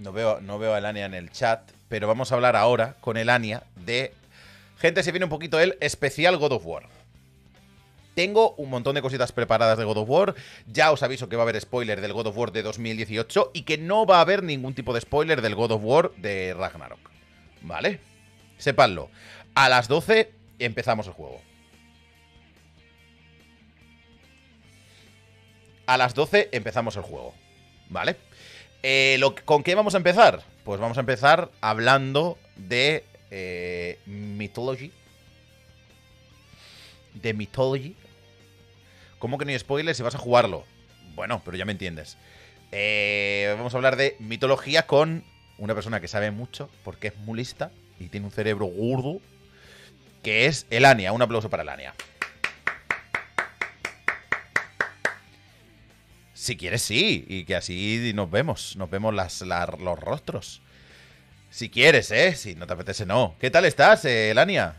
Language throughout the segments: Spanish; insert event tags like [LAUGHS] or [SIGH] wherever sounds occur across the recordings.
No veo, no veo a Elania en el chat, pero vamos a hablar ahora con Elania de. Gente, se viene un poquito el especial God of War. Tengo un montón de cositas preparadas de God of War. Ya os aviso que va a haber spoiler del God of War de 2018 y que no va a haber ningún tipo de spoiler del God of War de Ragnarok. ¿Vale? Sepanlo. A las 12 empezamos el juego. A las 12 empezamos el juego. ¿Vale? Eh, ¿Con qué vamos a empezar? Pues vamos a empezar hablando de eh, Mythology. De Mythology. ¿Cómo que no hay spoilers si vas a jugarlo? Bueno, pero ya me entiendes. Eh, vamos a hablar de mitología con una persona que sabe mucho, porque es mulista y tiene un cerebro gurdu, que es Elania. Un aplauso para Elania. Si quieres, sí. Y que así nos vemos. Nos vemos los rostros. Si quieres, ¿eh? Si no te apetece, no. ¿Qué tal estás, eh, Elania?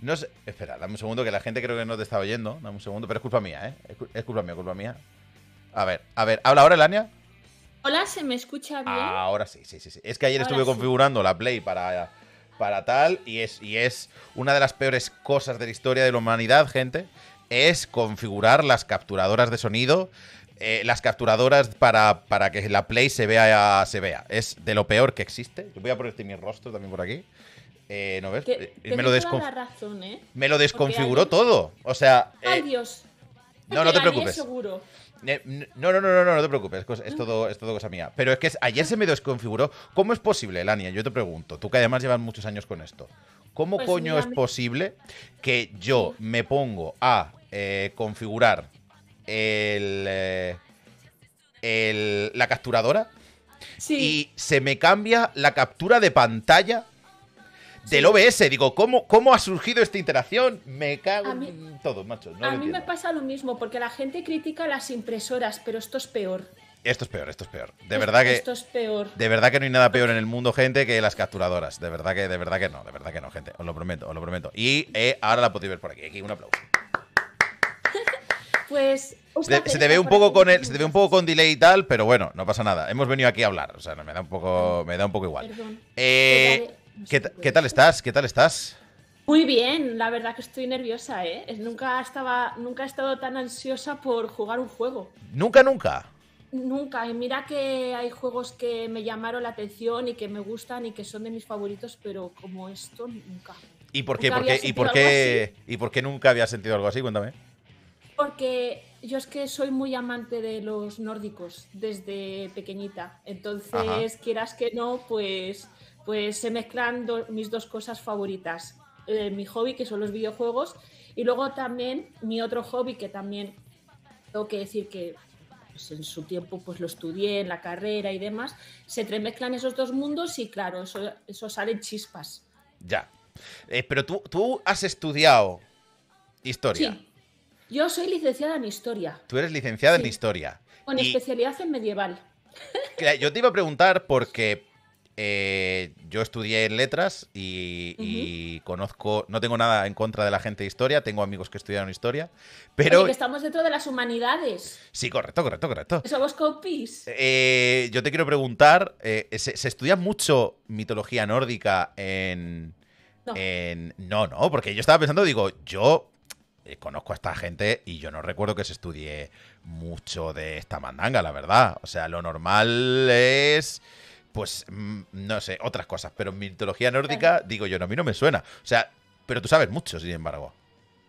No sé. Espera, dame un segundo que la gente creo que no te está oyendo. Dame un segundo, pero es culpa mía, ¿eh? Es culpa mía, culpa mía. A ver, a ver, ¿habla ahora, Elania? Hola, ¿se me escucha bien? ahora sí, sí, sí. Es que ayer estuve configurando la Play para para tal y es, y es una de las peores cosas de la historia de la humanidad, gente, es configurar las capturadoras de sonido, eh, las capturadoras para, para, que la Play se vea, se vea. Es de lo peor que existe. Yo voy a ponerte mi rostro también por aquí. Eh, ¿No ves? Eh, me, lo me, lo desconfiguró todo. O sea. Ay, Dios. No, no te preocupes. No, no, no, no, no, te preocupes, es todo, es todo cosa mía. Pero es que ayer se me desconfiguró. ¿Cómo es posible, Lania? Yo te pregunto, tú que además llevas muchos años con esto. ¿Cómo pues coño es posible que yo me pongo a eh, configurar eh, la capturadora y se me cambia la captura de pantalla del OBS. Digo, ¿cómo, ¿cómo ha surgido esta interacción? Me cago en todo, macho. a mí me pasa lo mismo, porque la gente critica las impresoras, pero esto es peor. Esto es peor, esto es peor. De verdad que. Esto es peor. De verdad que no hay nada peor en el mundo, gente, que las capturadoras. De verdad que, de verdad que no, de verdad que no, gente. Os lo prometo, os lo prometo. Y eh, ahora la podéis ver por aquí. Aquí un aplauso. [LAUGHS] pues se, te ve un poco con se ve un poco con delay y tal, pero bueno, no pasa nada. Hemos venido aquí a hablar, o sea, me da un poco, me da un poco igual. Eh, ¿Qué, tal estás? ¿Qué tal estás? Muy bien, la verdad que estoy nerviosa, ¿eh? Nunca, estaba, nunca he estado tan ansiosa por jugar un juego. ¿Nunca, nunca? Nunca, y mira que hay juegos que me llamaron la atención y que me gustan y que son de mis favoritos, pero como esto, nunca. ¿Y por qué, ¿y, por qué, ¿Y por qué nunca había sentido algo así? Cuéntame. Porque yo es que soy muy amante de los nórdicos desde pequeñita. Entonces, quieras que no, pues pues se mezclan mis dos cosas favoritas. Eh, mi hobby, que son los videojuegos, y luego también mi otro hobby, que también tengo que decir que pues, en su tiempo pues lo estudié en la carrera y demás, se entremezclan esos dos mundos y claro, eso, eso salen chispas. Ya. Eh, pero tú, tú has estudiado historia. Sí. Yo soy licenciada en historia. Tú eres licenciada en historia. Con especialidad en medieval. Yo te iba a preguntar porque eh, yo estudié en letras y, conozco, no tengo nada en contra de la gente de historia, tengo amigos que estudiaron historia, pero... estamos dentro de las humanidades. Sí, correcto, correcto, correcto. Somos copies. Eh, yo te quiero preguntar, eh, ¿se, estudia mucho mitología nórdica en... No. en... No, no, porque yo estaba pensando, digo, yo conozco a esta gente y yo no recuerdo que se estudie mucho de esta mandanga, la verdad. O sea, lo normal es pues mm, no sé, otras cosas. Pero en mitología nórdica, digo yo, no, a mí no me suena. O sea, pero tú sabes mucho, sin embargo.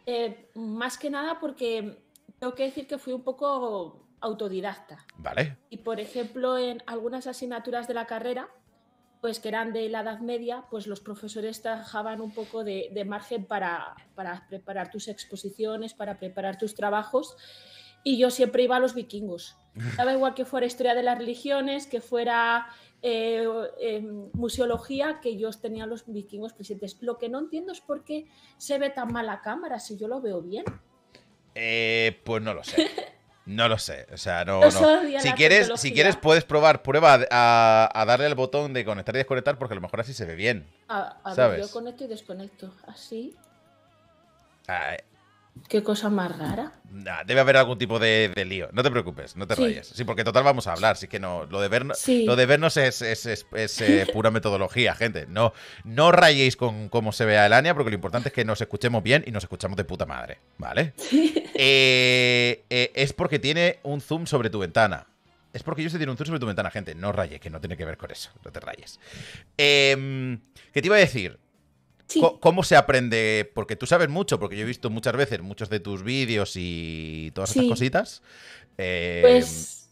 Eh, más que nada porque tengo que decir que fui un poco autodidacta. Vale. Y por ejemplo, en algunas asignaturas de la carrera, pues que eran de la Edad Media, pues los profesores trabajaban un poco de, margen para preparar tus exposiciones, para preparar tus trabajos y yo siempre iba a los vikingos. [LAUGHS] Daba igual que fuera historia de las religiones, que fuera eh, em, museología, que yo tenía los vikingos presentes. Lo que no entiendo es por qué se ve tan mal la cámara si yo lo veo bien. Eh, pues no lo sé. [LAUGHS] No lo sé, o sea, no. Si quieres, si quieres puedes probar, prueba a, darle al botón de conectar y desconectar porque a lo mejor así se ve bien. A, Ver, yo conecto y desconecto, así. Ah, eh, Qué cosa más rara. debe haber algún tipo de, lío. No te preocupes, no te rayes. Sí, porque total vamos a hablar. sí que no, lo de vernos, lo de vernos es, eh, [LAUGHS] pura metodología, gente. No, no rayéis con cómo se ve a Elania, porque lo importante es que nos escuchemos bien y nos escuchamos de puta madre, ¿vale? [LAUGHS] Eh, eh, es porque tiene un zoom sobre tu ventana. Es porque yo se tiene un zoom sobre tu ventana, gente. No rayes, que no tiene que ver con eso. No te rayes. Em, ¿Qué te iba a decir? ¿Cómo se aprende? Porque tú sabes mucho, porque yo he visto muchas veces muchos de tus vídeos y todas estas esas cositas. Eh, pues...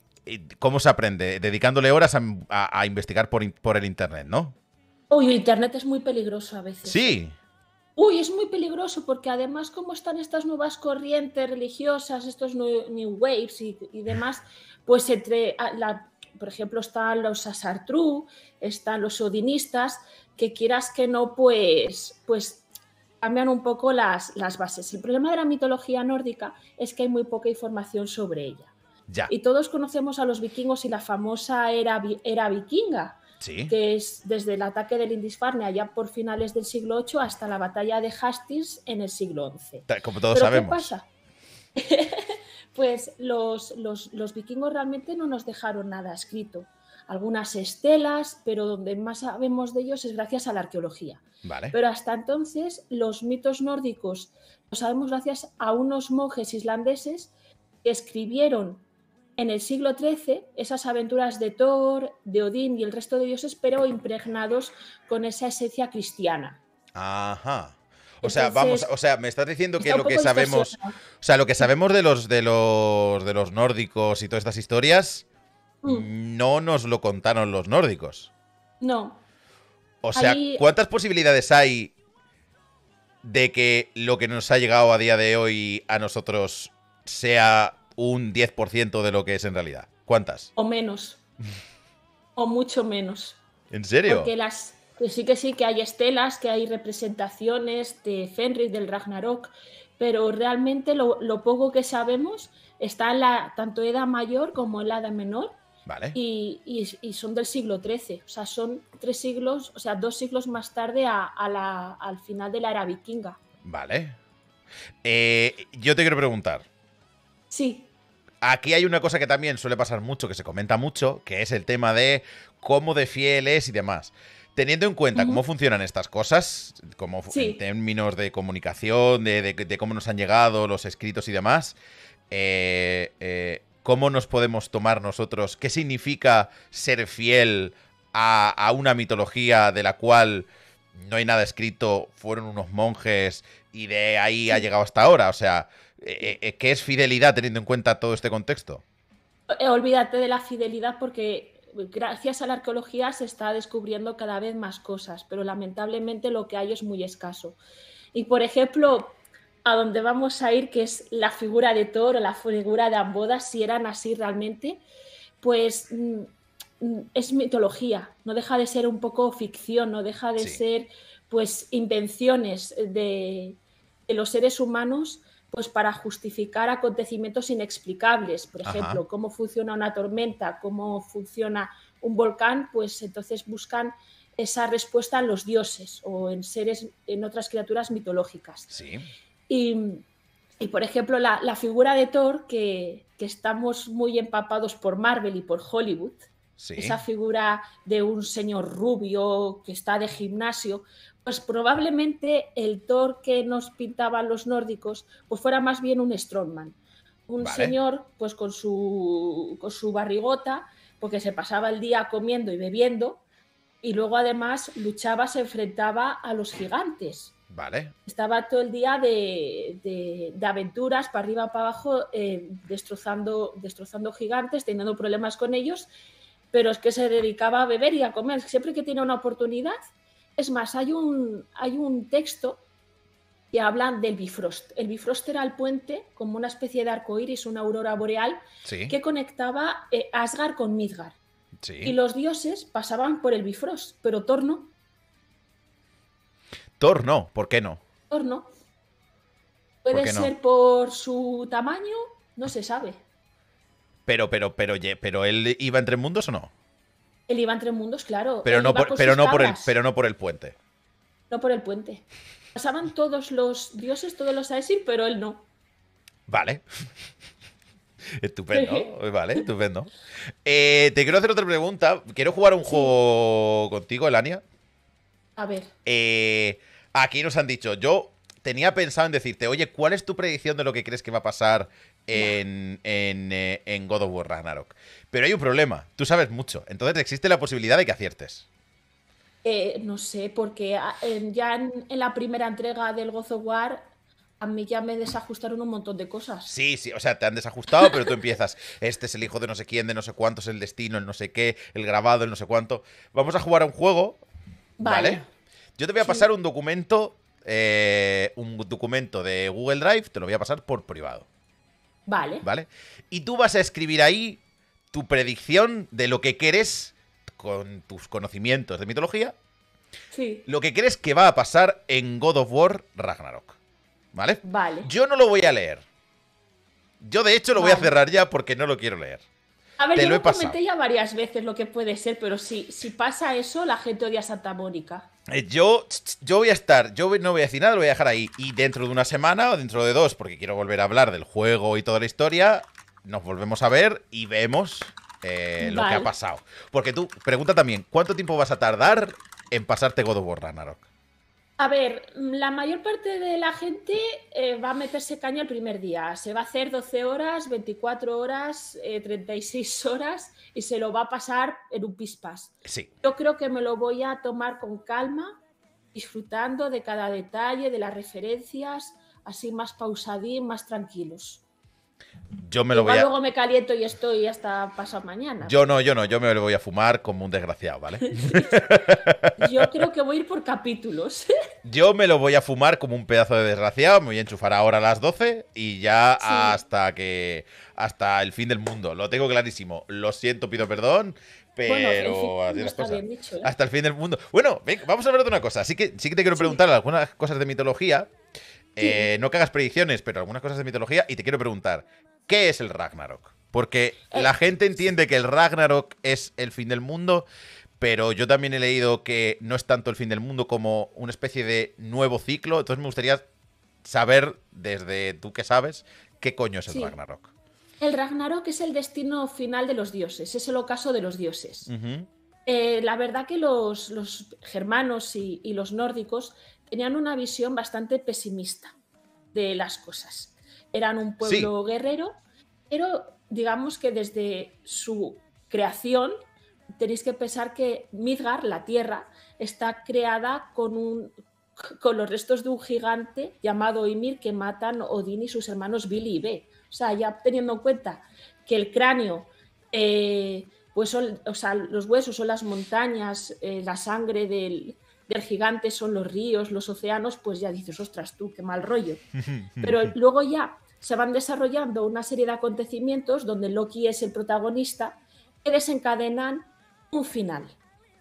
¿Cómo se aprende? Dedicándole horas a, investigar por, el Internet, ¿no? Uy, Internet es muy peligroso a veces. Sí. ¿eh? Uy, es muy peligroso porque además cómo están estas nuevas corrientes religiosas, estos new, waves y, demás, pues entre, por ejemplo, están los Asartru, están los odinistas, que quieras que no, pues, pues cambian un poco las, bases. El problema de la mitología nórdica es que hay muy poca información sobre ella. Ya. Y todos conocemos a los vikingos y la famosa era, vikinga, que es desde el ataque del Indisfarne allá por finales del siglo VIII hasta la batalla de Hastings en el siglo XI. Como todos ¿Pero ¿Qué pasa? [LAUGHS] pues los, los vikingos realmente no nos dejaron nada escrito algunas estelas, pero donde más sabemos de ellos es gracias a la arqueología. Pero hasta entonces los mitos nórdicos los sabemos gracias a unos monjes islandeses que escribieron en el siglo XIII esas aventuras de Thor, de Odín y el resto de dioses, pero impregnados con esa esencia cristiana. Ajá. O sea, vamos, o sea, me estás diciendo que lo que sabemos, o sea, lo que sabemos de los de los de los nórdicos y todas estas historias Mm. no nos lo contaron los nórdicos. No. O sea, ¿cuántas posibilidades hay de que lo que nos ha llegado a día de hoy a nosotros sea un 10% de lo que es en realidad? ¿Cuántas? O menos. o mucho menos. ¿En serio? Porque las, sí que sí que hay estelas, que hay representaciones de Fenrir, del Ragnarok, pero realmente lo, poco que sabemos está en la tanto edad mayor como en la edad menor Vale. Y, son del siglo XIII, o sea, son tres siglos, o sea, dos siglos más tarde al final de la era vikinga. Vale. Eh, yo te quiero preguntar. Sí. Aquí hay una cosa que también suele pasar mucho, que se comenta mucho, que es el tema de cómo de fieles y demás. Teniendo en cuenta cómo funcionan estas cosas, como en términos de comunicación, de, cómo nos han llegado los escritos y demás, eh, eh cómo nos podemos tomar nosotros, qué significa ser fiel a, una mitología de la cual no hay nada escrito, fueron unos monjes y de ahí ha llegado hasta ahora. O sea, eh, eh, eh, ¿qué es fidelidad teniendo en cuenta todo este contexto? Olvídate de la fidelidad porque gracias a la arqueología se está descubriendo cada vez más cosas, pero lamentablemente lo que hay es muy escaso. Y por ejemplo, a donde vamos a ir, que es la figura de Thor o la figura de Amboda, si eran así realmente, pues mm, mm, es mitología, no deja de ser un poco ficción, no deja de ser pues intenciones de, los seres humanos pues para justificar acontecimientos inexplicables, por ejemplo, cómo funciona una tormenta, cómo funciona un volcán, pues entonces buscan esa respuesta en los dioses o en seres, en otras criaturas mitológicas. Sí. Y, por ejemplo, la, figura de Thor, que, estamos muy empapados por Marvel y por Hollywood, esa figura de un señor rubio que está de gimnasio, pues probablemente el Thor que nos pintaban los nórdicos, pues fuera más bien un strongman. Un señor, pues con con su barrigota, porque se pasaba el día comiendo y bebiendo, y luego además luchaba, se enfrentaba a los gigantes. Estaba todo el día de, aventuras, para arriba, para abajo, eh, destrozando, destrozando gigantes, teniendo problemas con ellos, pero es que se dedicaba a beber y a comer. Siempre que tiene una oportunidad, es más, hay un, hay un texto que habla del Bifrost. El Bifrost era el puente, como una especie de arco iris, una aurora boreal, que conectaba eh, Asgard con Midgard. Y los dioses pasaban por el Bifrost, pero Torno Thor no, ¿por qué no? Thor no. Puede ser por su tamaño, no se sabe. Pero, pero, pero, pero, él iba entre mundos o no? Él iba entre mundos, claro. Pero no, por, el, puente. No por el puente. Pasaban todos los dioses, todos los Aesir, pero él no. Vale. [LAUGHS] Estupendo, [LAUGHS] vale, estupendo. Eh, te quiero hacer otra pregunta. Quiero jugar un juego contigo, Elania. A ver. Eh, aquí nos han dicho, yo tenía pensado en decirte, oye, ¿cuál es tu predicción de lo que crees que va a pasar eh, en, God of War Ragnarok? Pero hay un problema, tú sabes mucho, entonces existe la posibilidad de que aciertes. Eh, no sé, porque ah, ya en, en, la primera entrega del God of War a mí ya me desajustaron un montón de cosas. Sí, sí, o sea, te han desajustado, pero tú empiezas, este es el hijo de no sé quién, de no sé cuánto, es el destino, el no sé qué, el grabado, el no sé cuánto. Vamos a jugar a un juego Vale. Yo te voy a pasar un documento, eh, un documento de Google Drive, te lo voy a pasar por privado. Vale. ¿Vale? Y tú vas a escribir ahí tu predicción de lo que quieres con tus conocimientos de mitología. Sí. Lo que crees que va a pasar en God of War Ragnarok. ¿Vale? Vale. Yo no lo voy a leer. Yo de hecho lo voy a cerrar ya porque no lo quiero leer. A ver, te yo lo he comenté ya varias veces lo que puede ser, pero si, si pasa eso, la gente odia a Santa Mónica. Eh, yo, yo voy a estar, yo no voy a decir nada, lo voy a dejar ahí. Y dentro de una semana o dentro de dos, porque quiero volver a hablar del juego y toda la historia, nos volvemos a ver y vemos eh, lo que ha pasado. Porque tú, pregunta también, ¿cuánto tiempo vas a tardar en pasarte God of a ver, la mayor parte de la gente eh, va a meterse caña el primer día. Se va a hacer 12 horas, 24 horas, 36 eh, [LAUGHS] horas y se lo va a pasar en un pispas. Yo creo que me lo voy a tomar con calma, disfrutando de cada detalle, de las referencias, así más pausadín, más tranquilos. Yo me lo voy a... luego me caliento y estoy hasta pasado mañana. Yo no, yo no, yo me lo voy a fumar como un desgraciado, ¿vale? [LAUGHS] yo creo que voy a ir por capítulos. [LAUGHS] yo me lo voy a fumar como un pedazo de desgraciado, me voy a enchufar ahora a las 12 y ya hasta que hasta el fin del mundo. Lo tengo clarísimo. Lo siento, pido perdón, pero ¿eh? hasta el fin del mundo. Bueno, vamos a hablar de una cosa. Así que sí que te quiero preguntar algunas cosas de mitología. Eh, no que hagas predicciones, pero algunas cosas de mitología. Y te quiero preguntar, ¿qué es el Ragnarok? Porque eh. la gente entiende que el Ragnarok es el fin del mundo, pero yo también he leído que no es tanto el fin del mundo como una especie de nuevo ciclo. Entonces me gustaría saber, desde tú que sabes, qué coño es el Ragnarok. El Ragnarok es el destino final de los dioses, es el ocaso de los dioses. Eh, la verdad que los, germanos y los nórdicos tenían una visión bastante pesimista de las cosas. Eran un pueblo guerrero, pero digamos que desde su creación tenéis que pensar que Midgar, la Tierra, está creada con, un, con los restos de un gigante llamado Ymir que matan Odín y sus hermanos Billy y B. O sea, ya teniendo en cuenta que el cráneo, eh, pues son, los huesos son las montañas, eh, la sangre del, del gigante son los ríos, los océanos, pues ya dices, ostras tú, qué mal rollo. [LAUGHS] Pero luego ya se van desarrollando una serie de acontecimientos donde Loki es el protagonista que desencadenan un final,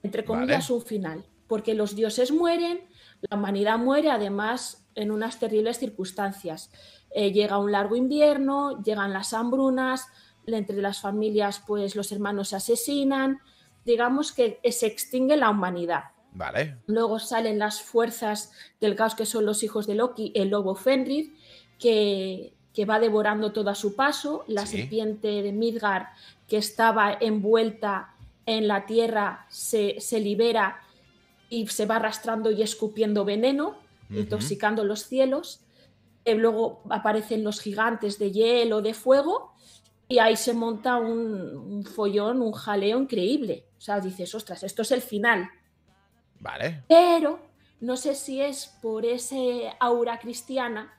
entre comillas un final, porque los dioses mueren, la humanidad muere además en unas terribles circunstancias. Eh, llega un largo invierno, llegan las hambrunas, entre las familias pues los hermanos se asesinan, digamos que se extingue la humanidad. Luego salen las fuerzas del caos que son los hijos de Loki, el lobo Fenrir, que, va devorando todo a su paso, la serpiente de Midgar que estaba envuelta en la tierra se, libera y se va arrastrando y escupiendo veneno, intoxicando los cielos. Eh, luego aparecen los gigantes de hielo, de fuego, y ahí se monta un, un follón, un jaleo increíble. O sea, dices, ostras, esto es el final. Pero no sé si es por ese aura cristiana,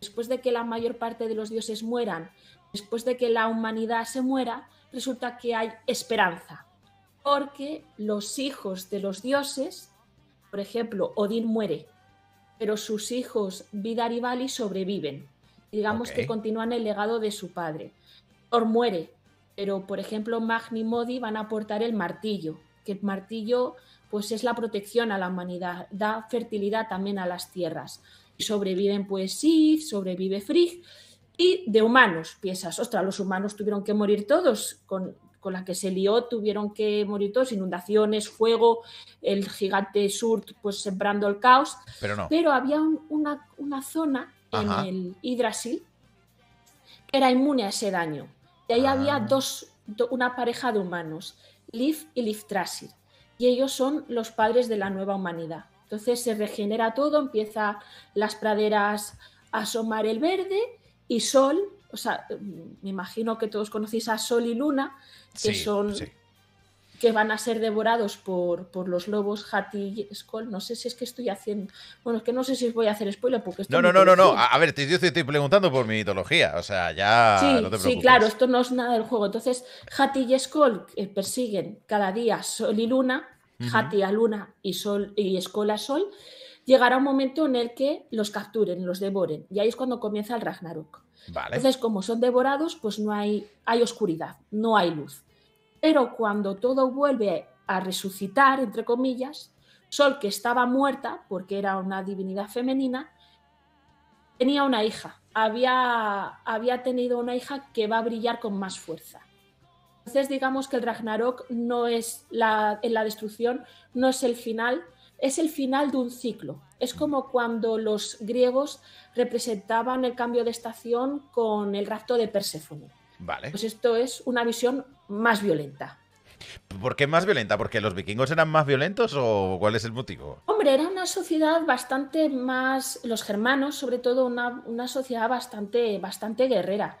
después de que la mayor parte de los dioses mueran, después de que la humanidad se muera, resulta que hay esperanza. Porque los hijos de los dioses, por ejemplo, Odín muere, pero sus hijos Vidar y Bali sobreviven. Digamos que continúan el legado de su padre. Thor muere, pero por ejemplo Magni y Modi van a aportar el martillo, que el martillo pues es la protección a la humanidad, da fertilidad también a las tierras. Sobreviven pues sí, sobrevive Frigg y de humanos, piensas, ostras, los humanos tuvieron que morir todos con, con la que se lió, tuvieron que morir todos, inundaciones, fuego, el gigante sur pues sembrando el caos. Pero, Pero había una, zona en el Hidrasil que era inmune a ese daño. Y ahí había ah. dos, una pareja de humanos, Liv y Liv y ellos son los padres de la nueva humanidad. Entonces se regenera todo, empieza las praderas a asomar el verde y Sol, o sea, me imagino que todos conocéis a Sol y Luna, que son que van a ser devorados por, por los lobos Hati y Skoll. No sé si es que estoy haciendo. Bueno, es que no sé si os voy a hacer spoiler porque estoy No, no, no, no, A ver, te, yo te estoy preguntando por mi mitología. O sea, ya. Sí, no te sí, claro, esto no es nada del juego. Entonces, Hati y Skoll eh, persiguen cada día Sol y Luna, Hati a Luna y Sol y Skull a Sol. Llegará un momento en el que los capturen, los devoren. Y ahí es cuando comienza el Ragnarok. Entonces, como son devorados, pues no hay, hay oscuridad, no hay luz. Pero cuando todo vuelve a resucitar, entre comillas, Sol, que estaba muerta porque era una divinidad femenina, tenía una hija, había, había tenido una hija que va a brillar con más fuerza. Entonces digamos que el Ragnarok no es la, en la destrucción, no es el final, es el final de un ciclo. Es como cuando los griegos representaban el cambio de estación con el rapto de Perséfone. Vale. Pues esto es una visión más violenta. ¿Por qué más violenta? ¿Porque los vikingos eran más violentos o cuál es el motivo? Hombre, era una sociedad bastante más, los germanos sobre todo, una, sociedad bastante, bastante guerrera.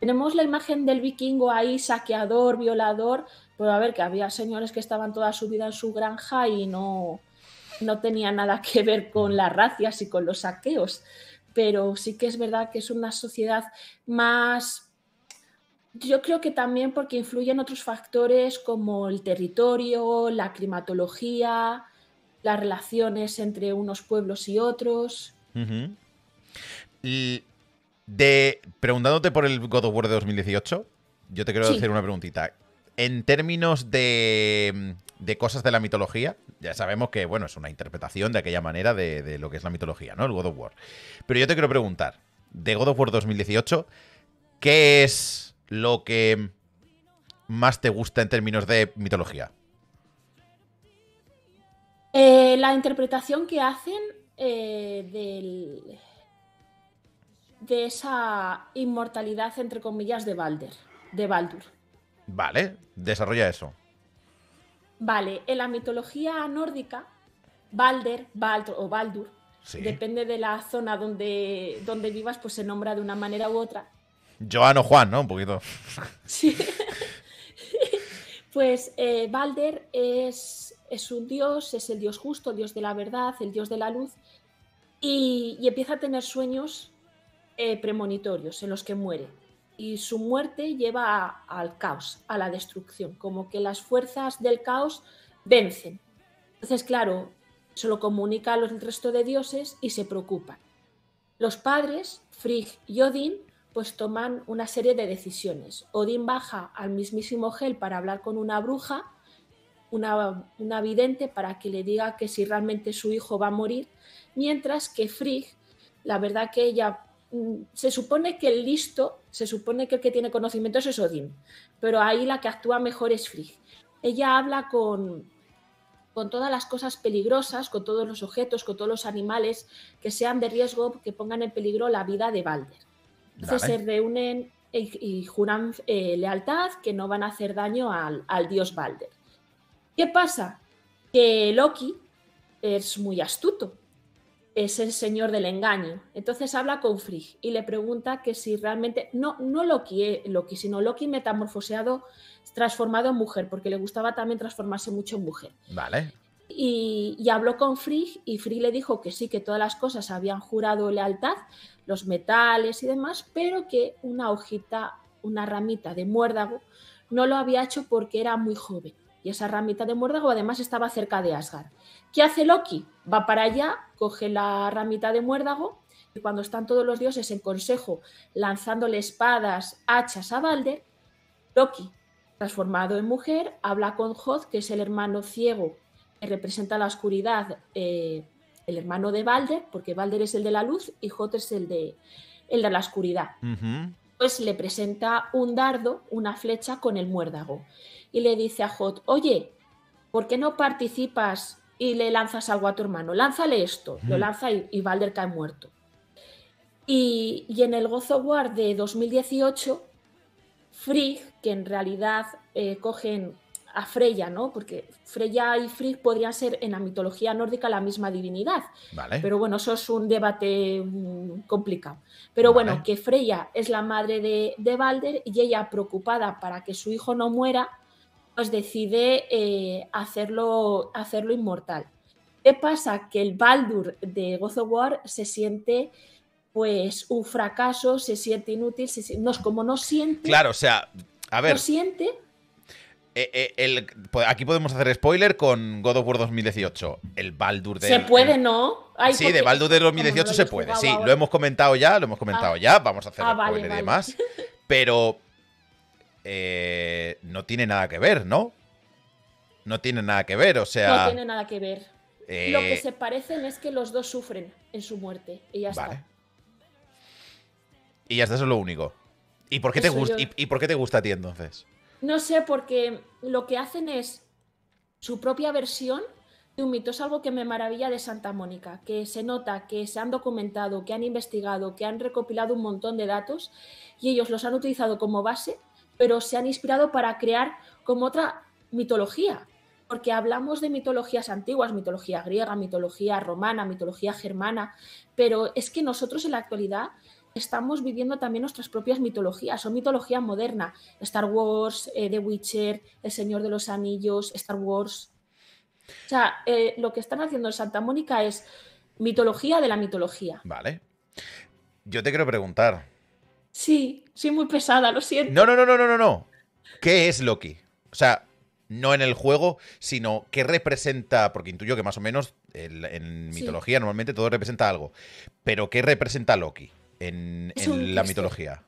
Tenemos la imagen del vikingo ahí, saqueador, violador, pero a ver, que había señores que estaban toda su vida en su granja y no, no tenía nada que ver con las racias y con los saqueos. Pero sí que es verdad que es una sociedad más yo creo que también porque influyen otros factores como el territorio, la climatología, las relaciones entre unos pueblos y otros. de, preguntándote por el God of War de 2018, yo te quiero hacer una preguntita. En términos de, de, cosas de la mitología, ya sabemos que bueno, es una interpretación de aquella manera de, de lo que es la mitología, ¿no? El God of War. Pero yo te quiero preguntar, de God of War 2018, ¿qué es lo que más te gusta en términos de mitología? Eh, la interpretación que hacen eh, del, de esa inmortalidad, entre comillas, de Balder, de Baldur. Vale, desarrolla eso. Vale, en la mitología nórdica, Balder, Baldur o Baldur, depende de la zona donde, donde vivas, pues se nombra de una manera u otra. Joan o Juan, ¿no? Un poquito. Sí. Pues eh, Balder es, es, un dios, es el dios justo, el dios de la verdad, el dios de la luz, y, empieza a tener sueños eh, premonitorios en los que muere. Y su muerte lleva al caos, a la destrucción, como que las fuerzas del caos vencen. Entonces, claro, se lo comunica al resto de dioses y se preocupan. Los padres, Frigg y Odín, pues toman una serie de decisiones. Odín baja al mismísimo Gel para hablar con una bruja, una, vidente, para que le diga que si realmente su hijo va a morir, mientras que Frigg, la verdad que ella mm, se supone que el listo, se supone que el que tiene conocimientos es Odín, pero ahí la que actúa mejor es Frigg. Ella habla con, con todas las cosas peligrosas, con todos los objetos, con todos los animales que sean de riesgo, que pongan en peligro la vida de Balder. Entonces se reúnen y, juran eh, lealtad que no van a hacer daño al, dios Balder. ¿Qué pasa? Que Loki es muy astuto, es el señor del engaño. Entonces habla con Frigg y le pregunta que si realmente, no, no Loki, eh, Loki, sino Loki metamorfoseado, transformado en mujer, porque le gustaba también transformarse mucho en mujer. Vale. Y, habló con Frigg y Frigg le dijo que sí, que todas las cosas habían jurado lealtad, los metales y demás, pero que una hojita, una ramita de muérdago no lo había hecho porque era muy joven. Y esa ramita de muérdago además estaba cerca de Asgard. ¿Qué hace Loki? Va para allá, coge la ramita de muérdago y cuando están todos los dioses en consejo lanzándole espadas, hachas a Balder, Loki, transformado en mujer, habla con Hod, que es el hermano ciego representa la oscuridad eh, el hermano de Balder, porque Balder es el de la luz y Jot es el de, el de la oscuridad. Pues le presenta un dardo, una flecha con el muérdago. Y le dice a Jot, oye, ¿por qué no participas y le lanzas algo a tu hermano? Lánzale esto. Lo lanza y, Balder cae muerto. Y, en el Gozo War de 2018, Frigg, que en realidad eh, cogen a Freya, ¿no? Porque Freya y Frigg podrían ser en la mitología nórdica la misma divinidad. Pero bueno, eso es un debate mm, complicado. Pero bueno, que Freya es la madre de, de Balder y ella, preocupada para que su hijo no muera, pues decide eh, hacerlo, hacerlo inmortal. ¿Qué pasa? Que el Baldur de God War se siente pues un fracaso, se siente inútil, No es como no siente... Claro, o sea, a ver... No siente eh, eh, aquí podemos hacer spoiler con God of War 2018. El Baldur de. Se puede, ¿no? sí, de Baldur de 2018 se puede. Sí, lo hemos comentado ya, lo hemos comentado ah. ya. Vamos a hacer ah, spoiler [LAUGHS] Pero. Eh, no tiene nada que ver, ¿no? No tiene nada que ver, o sea. No tiene nada que ver. Lo que se parecen es que los dos sufren en su muerte. Y ya vale. está. Y ya está, eso es lo único. ¿Y por qué, te, y por qué te gusta a ti entonces? No sé, porque lo que hacen es su propia versión de un mito. Es algo que me maravilla de Santa Mónica, que se nota que se han documentado, que han investigado, que han recopilado un montón de datos y ellos los han utilizado como base, pero se han inspirado para crear como otra mitología. Porque hablamos de mitologías antiguas, mitología griega, mitología romana, mitología germana, pero es que nosotros en la actualidad estamos viviendo también nuestras propias mitologías, son mitología moderna. Star Wars, eh, The Witcher, El Señor de los Anillos, Star Wars. O sea, eh, lo que están haciendo en Santa Mónica es mitología de la mitología. Vale. Yo te quiero preguntar. Sí, soy muy pesada, lo siento. No, no, no, no, no, no. ¿Qué es Loki? O sea, no en el juego, sino qué representa, porque intuyo que más o menos en, mitología normalmente todo representa algo, pero ¿qué representa Loki? en, la mitología?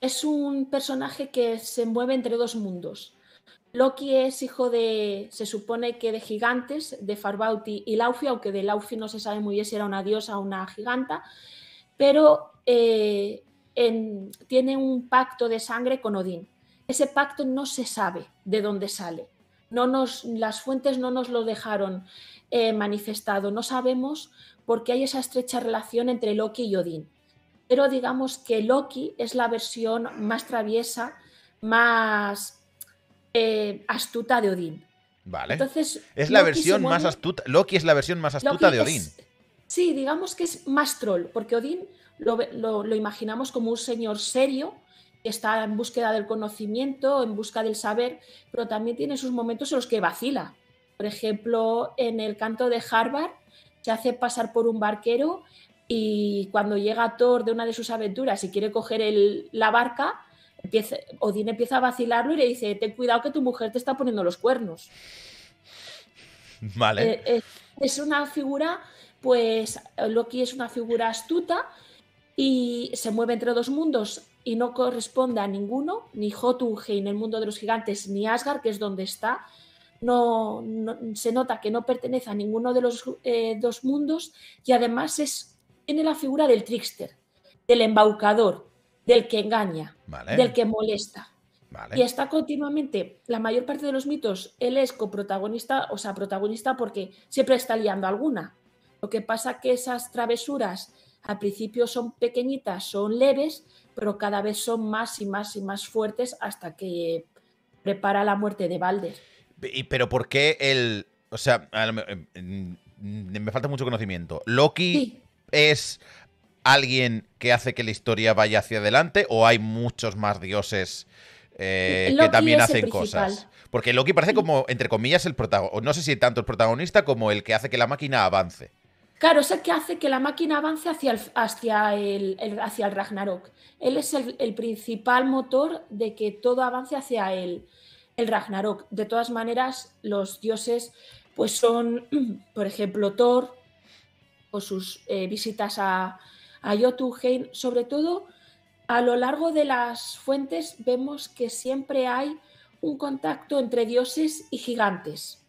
Es un personaje que se mueve entre dos mundos. Loki es hijo de, se supone que de gigantes, de Farbauti y Laufi, aunque de Laufi no se sabe muy bien si era una diosa o una giganta, pero eh, tiene un pacto de sangre con Odín. Ese pacto no se sabe de dónde sale no nos, las fuentes no nos lo dejaron eh, manifestado. No sabemos por qué hay esa estrecha relación entre Loki y Odín. Pero digamos que Loki es la versión más traviesa, más eh, astuta de Odín. Vale. Entonces, es la versión más astuta. Loki es la versión más astuta de Odín. sí, digamos que es más troll, porque Odín lo imaginamos como un señor serio, está en búsqueda del conocimiento, en busca del saber, pero también tiene sus momentos en los que vacila. Por ejemplo, en el canto de Harvard se hace pasar por un barquero y cuando llega Thor de una de sus aventuras y quiere coger la barca, o Odín empieza a vacilarlo y le dice, ten cuidado que tu mujer te está poniendo los cuernos. Vale. Eh, eh, es una figura, pues Loki es una figura astuta y se mueve entre dos mundos y no corresponde a ninguno, ni Jotunheim, el mundo de los gigantes, ni Asgard, que es donde está, no, se nota que no pertenece a ninguno de los eh, dos mundos y además es en la figura del trickster, del embaucador, del que engaña, del que molesta. Y está continuamente, la mayor parte de los mitos, él es coprotagonista, o sea, protagonista porque siempre está liando alguna. Lo que pasa que esas travesuras al principio son pequeñitas, son leves, pero cada vez son más y más y más fuertes hasta que prepara la muerte de Balder. Pero ¿por qué el... O sea, em, em, me falta mucho conocimiento. Loki es alguien que hace que la historia vaya hacia adelante o hay muchos más dioses eh, que también hacen cosas. Porque Loki parece como, entre comillas, el protagonista. No sé si tanto el protagonista como el que hace que la máquina avance. Claro, es el que hace que la máquina avance hacia el, hacia el, hacia el Ragnarok. Él es el, principal motor de que todo avance hacia el, el Ragnarok. De todas maneras, los dioses pues son, [CLEARS THROAT] por ejemplo, Thor, o sus eh, visitas a, a Jotunheim, sobre todo a lo largo de las fuentes vemos que siempre hay un contacto entre dioses y gigantes.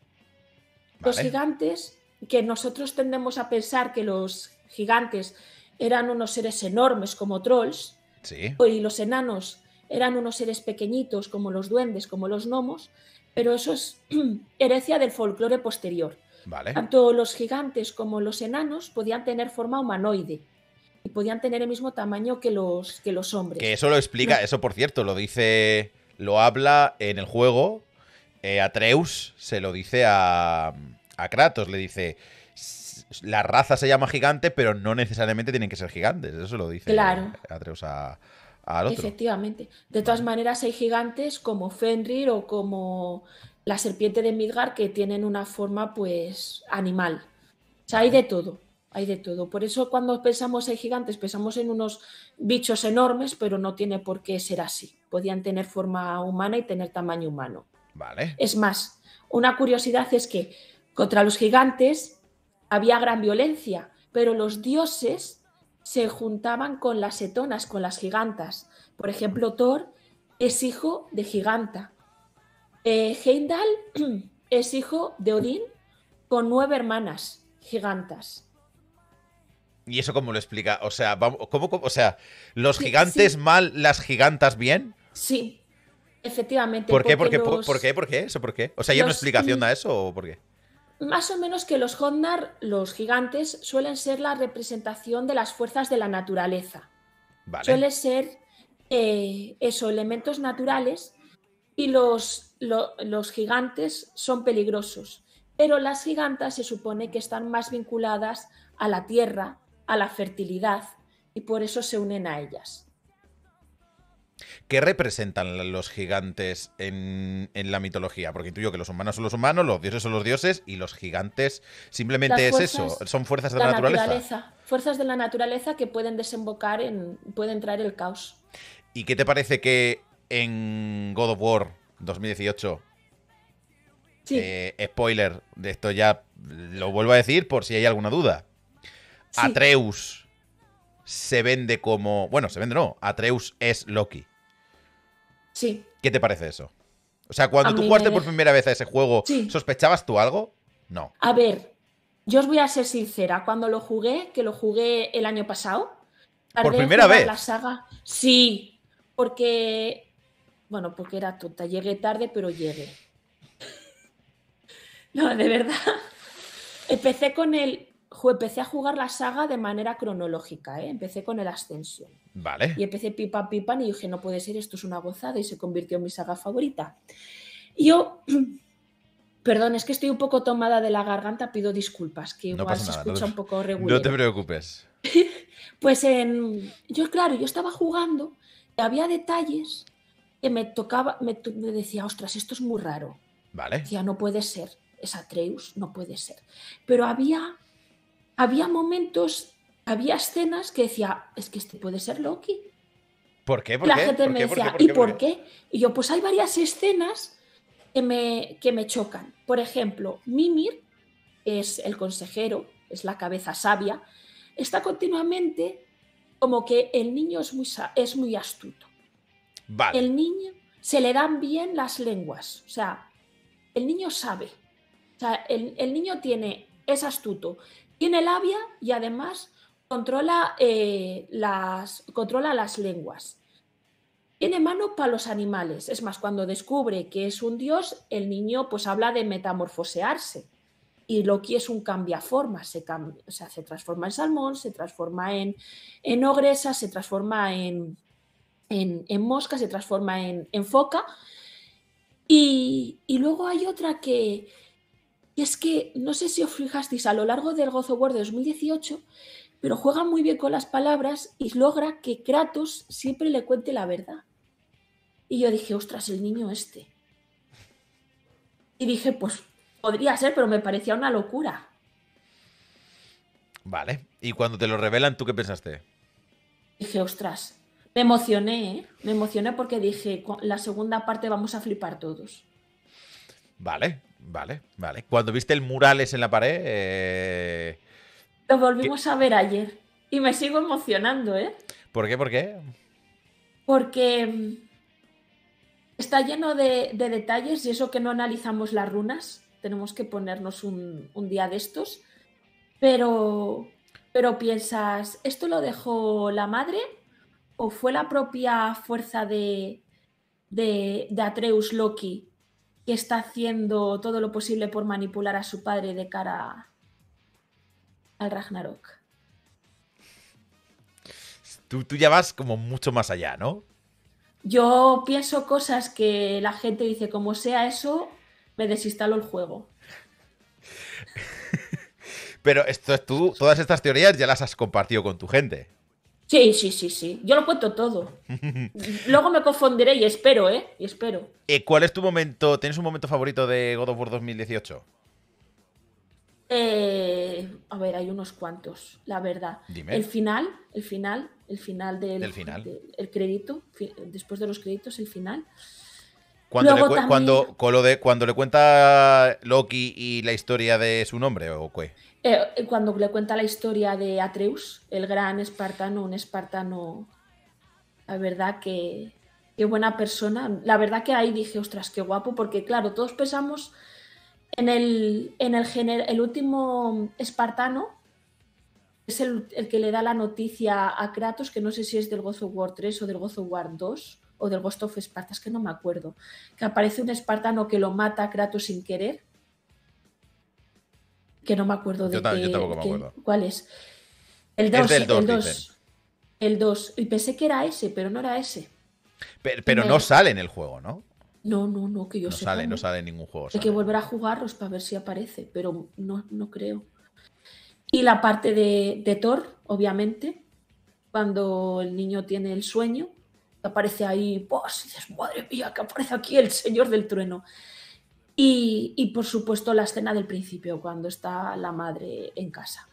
Los gigantes que nosotros tendemos a pensar que los gigantes eran unos seres enormes como trolls sí. Pues, y los enanos eran unos seres pequeñitos como los duendes, como los gnomos, pero eso es [CLEARS THROAT] herencia del folclore posterior. Tanto los gigantes como los enanos podían tener forma humanoide y podían tener el mismo tamaño que los, que los hombres. Que eso lo explica, eso por cierto, lo dice, lo habla en el juego, eh, Atreus se lo dice a, a Kratos, le dice, la raza se llama gigante, pero no necesariamente tienen que ser gigantes. Eso lo dice claro. Atreus a, al otro. Efectivamente. De todas maneras, hay gigantes como Fenrir o como la serpiente de Midgar que tienen una forma, pues, animal. O sea, hay de todo. Hay de todo. Por eso cuando pensamos en gigantes, pensamos en unos bichos enormes, pero no tiene por qué ser así. Podían tener forma humana y tener tamaño humano. Vale. Es más, una curiosidad es que contra los gigantes había gran violencia, pero los dioses se juntaban con las etonas con las gigantas. Por ejemplo, Thor es hijo de Giganta. Eh, Heimdall [CLEARS THROAT] es hijo de Odín con nueve hermanas gigantas. ¿Y eso cómo lo explica? O sea, ¿cómo, o sea ¿los gigantes mal, las gigantas bien? Sí, efectivamente. ¿Por qué? ¿Por, qué? ¿Por qué? ¿Por qué? ¿Eso por qué? O sea, ¿hay una explicación mm. a eso o por qué? más o menos que los Hondar, los gigantes, suelen ser la representación de las fuerzas de la naturaleza. Suelen ser eh, elementos naturales y los, los gigantes son peligrosos. Pero las gigantas se supone que están más vinculadas a la tierra, a la fertilidad y por eso se unen a ellas. ¿Qué representan los gigantes en, la mitología? Porque intuyo que los humanos son los humanos, los dioses son los dioses y los gigantes simplemente es eso, son fuerzas de la, naturaleza. Fuerzas de la naturaleza que pueden desembocar en, pueden traer el caos. ¿Y qué te parece que en God of War 2018 eh, spoiler, de esto ya lo vuelvo a decir por si hay alguna duda. Atreus se vende como. Bueno, se vende no. Atreus es Loki. Sí. ¿Qué te parece eso? O sea, cuando tú jugaste por primera vez a ese juego, ¿sospechabas tú algo? No. A ver, yo os voy a ser sincera. Cuando lo jugué, que lo jugué el año pasado. ¿Por primera vez? La saga. Sí, porque. Bueno, porque era tonta. Llegué tarde, pero llegué. [LAUGHS] No, de verdad. Empecé con el empecé a jugar la saga de manera cronológica, ¿eh? empecé con el Ascension. Y empecé pipa pipa y dije, no puede ser, esto es una gozada y se convirtió en mi saga favorita. yo, [CLEARS THROAT] perdón, es que estoy un poco tomada de la garganta, pido disculpas, que igual se escucha un poco regular. No te preocupes. [LAUGHS] pues en, yo, claro, yo estaba jugando y había detalles que me tocaba, me, decía, ostras, esto es muy raro. Vale. Decía, no puede ser, es Atreus, no puede ser. Pero había había momentos, había escenas que decía, es que este puede ser Loki. ¿Por qué? ¿Por la gente me decía, ¿y por qué? Y yo, pues hay varias escenas que me, chocan. Por ejemplo, Mimir, es el consejero, es la cabeza sabia, está continuamente como que el niño es muy, es muy astuto. El niño se le dan bien las lenguas, o sea, el niño sabe, o sea, el, el niño tiene, es astuto, tiene labia y además controla, eh, las, controla las lenguas. Tiene mano para los animales. Es más, cuando descubre que es un dios, el niño pues habla de metamorfosearse. Y lo que es un cambiaforma, se, se transforma en salmón, se transforma en, en ogresa, se transforma en, en, mosca, se transforma en, en foca. y, luego hay otra que, es que no sé si os fijasteis a lo largo del Gozo World de 2018, pero juega muy bien con las palabras y logra que Kratos siempre le cuente la verdad. Y yo dije, ostras, el niño este. Y dije, pues podría ser, pero me parecía una locura. Vale. ¿Y cuando te lo revelan, tú qué pensaste? Dije, ostras, me emocioné, ¿eh? me emocioné porque dije, la segunda parte vamos a flipar todos. Vale. Vale, vale. Cuando viste el murales en la pared. Eh, lo volvimos a ver ayer. Y me sigo emocionando, ¿eh? ¿Por qué? ¿Por qué? Porque mm, está lleno de, detalles y eso que no analizamos las runas. Tenemos que ponernos un, día de estos. Pero, pero piensas, ¿esto lo dejó la madre? ¿O fue la propia fuerza de Atreus Loki que está haciendo todo lo posible por manipular a su padre de cara al Ragnarok. Tú, ya vas como mucho más allá, ¿no? Yo pienso cosas que la gente dice, como sea eso, me desinstalo el juego. [LAUGHS] Pero esto, tú, todas estas teorías ya las has compartido con tu gente. Sí, sí, sí, sí. Yo lo cuento todo. [LAUGHS] Luego me confundiré y espero, ¿eh? Y espero. Eh, ¿Cuál es tu momento? ¿Tienes un momento favorito de God of War 2018? Eh, a ver, hay unos cuantos, la verdad. El final, el final, el final del, ¿El final? el crédito, después de los créditos, el final. Cuando, cuando, cuando le cuenta Loki y la historia de su nombre, ¿o qué? Eh, cuando le cuenta la historia de Atreus, el gran espartano, un espartano, la verdad que, qué buena persona. La verdad que ahí dije, ostras, qué guapo, porque claro, todos pensamos en el, en el, el último espartano, es el, que le da la noticia a Kratos, que no sé si es del God of War 3 o del God of War 2 o del Ghost of Sparta, es que no me acuerdo, que aparece un espartano que lo mata a Kratos sin querer que no me acuerdo de yo, que, yo tampoco me acuerdo. cuál es. El 2, el 2. El 2. Y pensé que era ese, pero no era ese. Pero, pero no sale en el juego, ¿no? No, no, no, que yo no Sale, no, sale en ningún juego. Hay que volver a jugarlos para ver si aparece, pero no, no creo. Y la parte de, Thor, obviamente, cuando el niño tiene el sueño, aparece ahí, pues dices, madre mía, que aparece aquí el señor del trueno. Y, por supuesto la escena del principio, cuando está la madre en casa.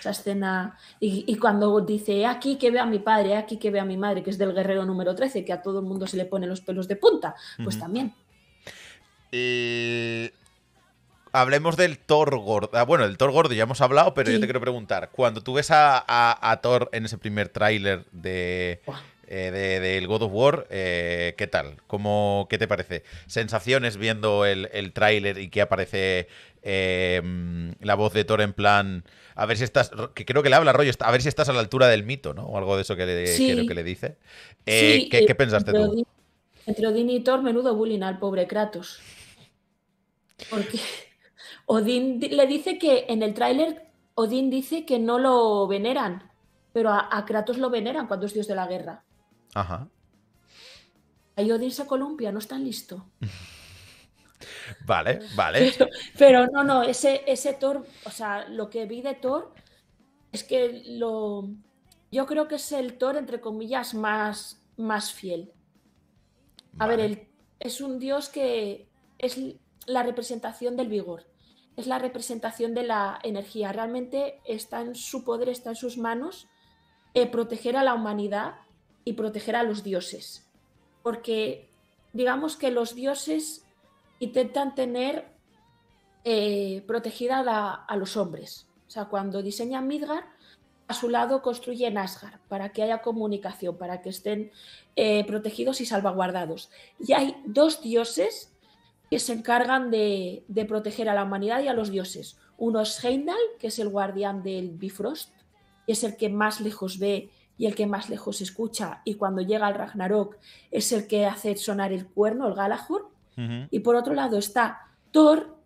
Esa escena, y, cuando dice aquí que vea a mi padre, aquí que vea a mi madre, que es del guerrero número 13, que a todo el mundo se le pone los pelos de punta, pues también. Eh, hablemos del Thor gordo. Ah, bueno, el Thor gordo ya hemos hablado, pero yo te quiero preguntar, cuando tú ves a, a, Thor en ese primer tráiler de... Eh, del God of War, eh, ¿qué tal? ¿Cómo, ¿Qué te parece? ¿Sensaciones viendo el, el tráiler y que aparece eh, la voz de Thor en plan, a ver si estás, que creo que le habla rollo, a ver si estás a la altura del mito, ¿no? O algo de eso que le, que, le dice. ¿qué, pensaste tú? entre Odín y Thor, menudo bullying al pobre Kratos. Porque [LAUGHS] Odín le dice que en el tráiler, Odín dice que no lo veneran, pero a Kratos lo veneran cuando es dios de la guerra. Ajá. A a Colombia, no están listo. [LAUGHS] vale, vale. Pero, no, no, ese, ese Thor, o sea, lo que vi de Thor es que lo. Yo creo que es el Thor, entre comillas, más, más fiel. A ver, es un dios que es la representación del vigor, es la representación de la energía. Realmente está en su poder, está en sus manos eh, proteger a la humanidad y proteger a los dioses. Porque digamos que los dioses intentan tener eh, protegida a los hombres. O sea, cuando diseñan Midgar, a su lado construyen Asgard para que haya comunicación, para que estén eh, protegidos y salvaguardados. Y hay dos dioses que se encargan de, proteger a la humanidad y a los dioses. Uno es Heimdall, que es el guardián del Bifrost, y es el que más lejos ve y el que más lejos escucha, y cuando llega al Ragnarok es el que hace sonar el cuerno, el Galahur. Y por otro lado está Thor,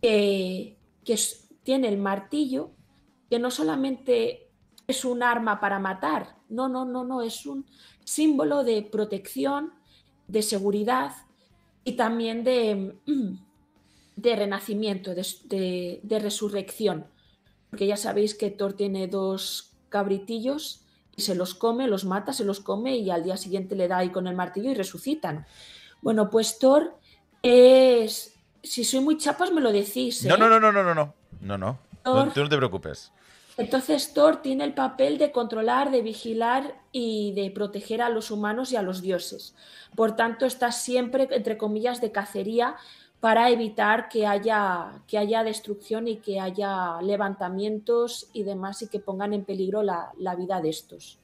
que tiene el martillo, que no solamente es un arma para matar, no, no, no, no, es un símbolo de protección, de seguridad y también de, [CLEARS THROAT] de renacimiento, de resurrección. Porque ya sabéis que Thor tiene dos cabritillos se los come, los mata, se los come y al día siguiente le da ahí con el martillo y resucitan. Bueno, pues Thor es... Si soy muy chapas me lo decís. ¿eh? No, no, no, no, no, no, no, no, no. Tú no te preocupes. Entonces Thor tiene el papel de controlar, de vigilar y de proteger a los humanos y a los dioses. Por tanto, está siempre, entre comillas, de cacería para evitar que haya, que haya destrucción y que haya levantamientos y demás y que pongan en peligro la, vida de estos.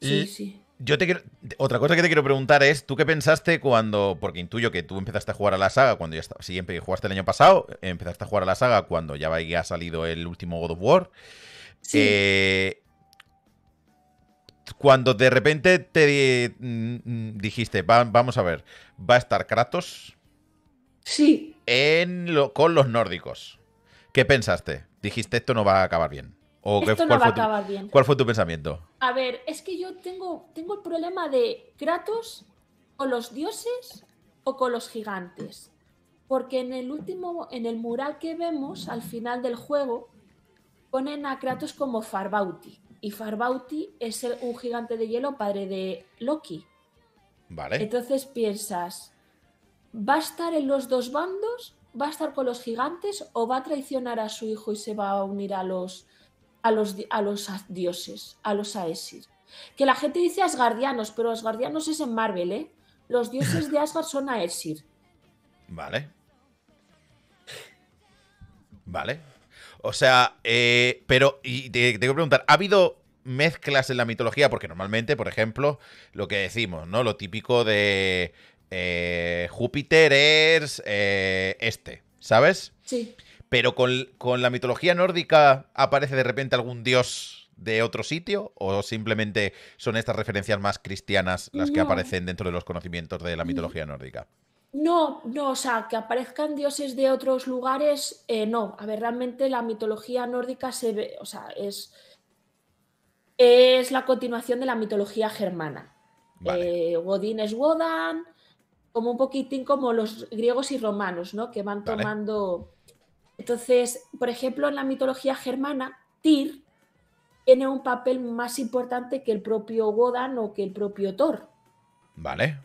Sí, sí. Yo te quiero. Otra cosa que te quiero preguntar es: ¿tú qué pensaste cuando.? Porque intuyo que tú empezaste a jugar a la saga cuando ya Sí, jugaste el año pasado. Empezaste a jugar a la saga cuando ya había salido el último God of War. Sí. Eh, cuando de repente te mm, mm, dijiste, vamos a ver, va a estar Kratos. Sí. con los nórdicos. ¿Qué pensaste? Dijiste, esto no va a acabar bien. ¿O esto cuál, no va fue a acabar tu, bien. cuál fue tu pensamiento? A ver, es que yo tengo, tengo el problema de Kratos con los dioses o con los gigantes. Porque en el último, en el mural que vemos al final del juego, ponen a Kratos como Farbauti. Y Farbauti es un gigante de hielo padre de Loki. Vale. Entonces piensas, ¿va a estar en los dos bandos? ¿Va a estar con los gigantes o va a traicionar a su hijo y se va a unir a los, a los, a los dioses, a los Aesir? Que la gente dice Asgardianos, pero Asgardianos es en Marvel, ¿eh? Los dioses de [LAUGHS] Asgard son Aesir. Vale. Vale. O sea, eh, pero, y te, tengo que preguntar, ¿ha habido mezclas en la mitología? Porque normalmente, por ejemplo, lo que decimos, ¿no? Lo típico de eh, Júpiter es eh, este, ¿sabes? Sí. Pero con, la mitología nórdica aparece de repente algún dios de otro sitio o simplemente son estas referencias más cristianas las que aparecen dentro de los conocimientos de la mitología nórdica. No, no, o sea, que aparezcan dioses de otros lugares, eh, no. A ver, realmente la mitología nórdica se ve, o sea, es, es la continuación de la mitología germana. Eh, Godín es Wodan, como un poquitín como los griegos y romanos, ¿no? Que van tomando. Entonces, por ejemplo, en la mitología germana, Tyr tiene un papel más importante que el propio Wodan o que el propio Thor. Vale.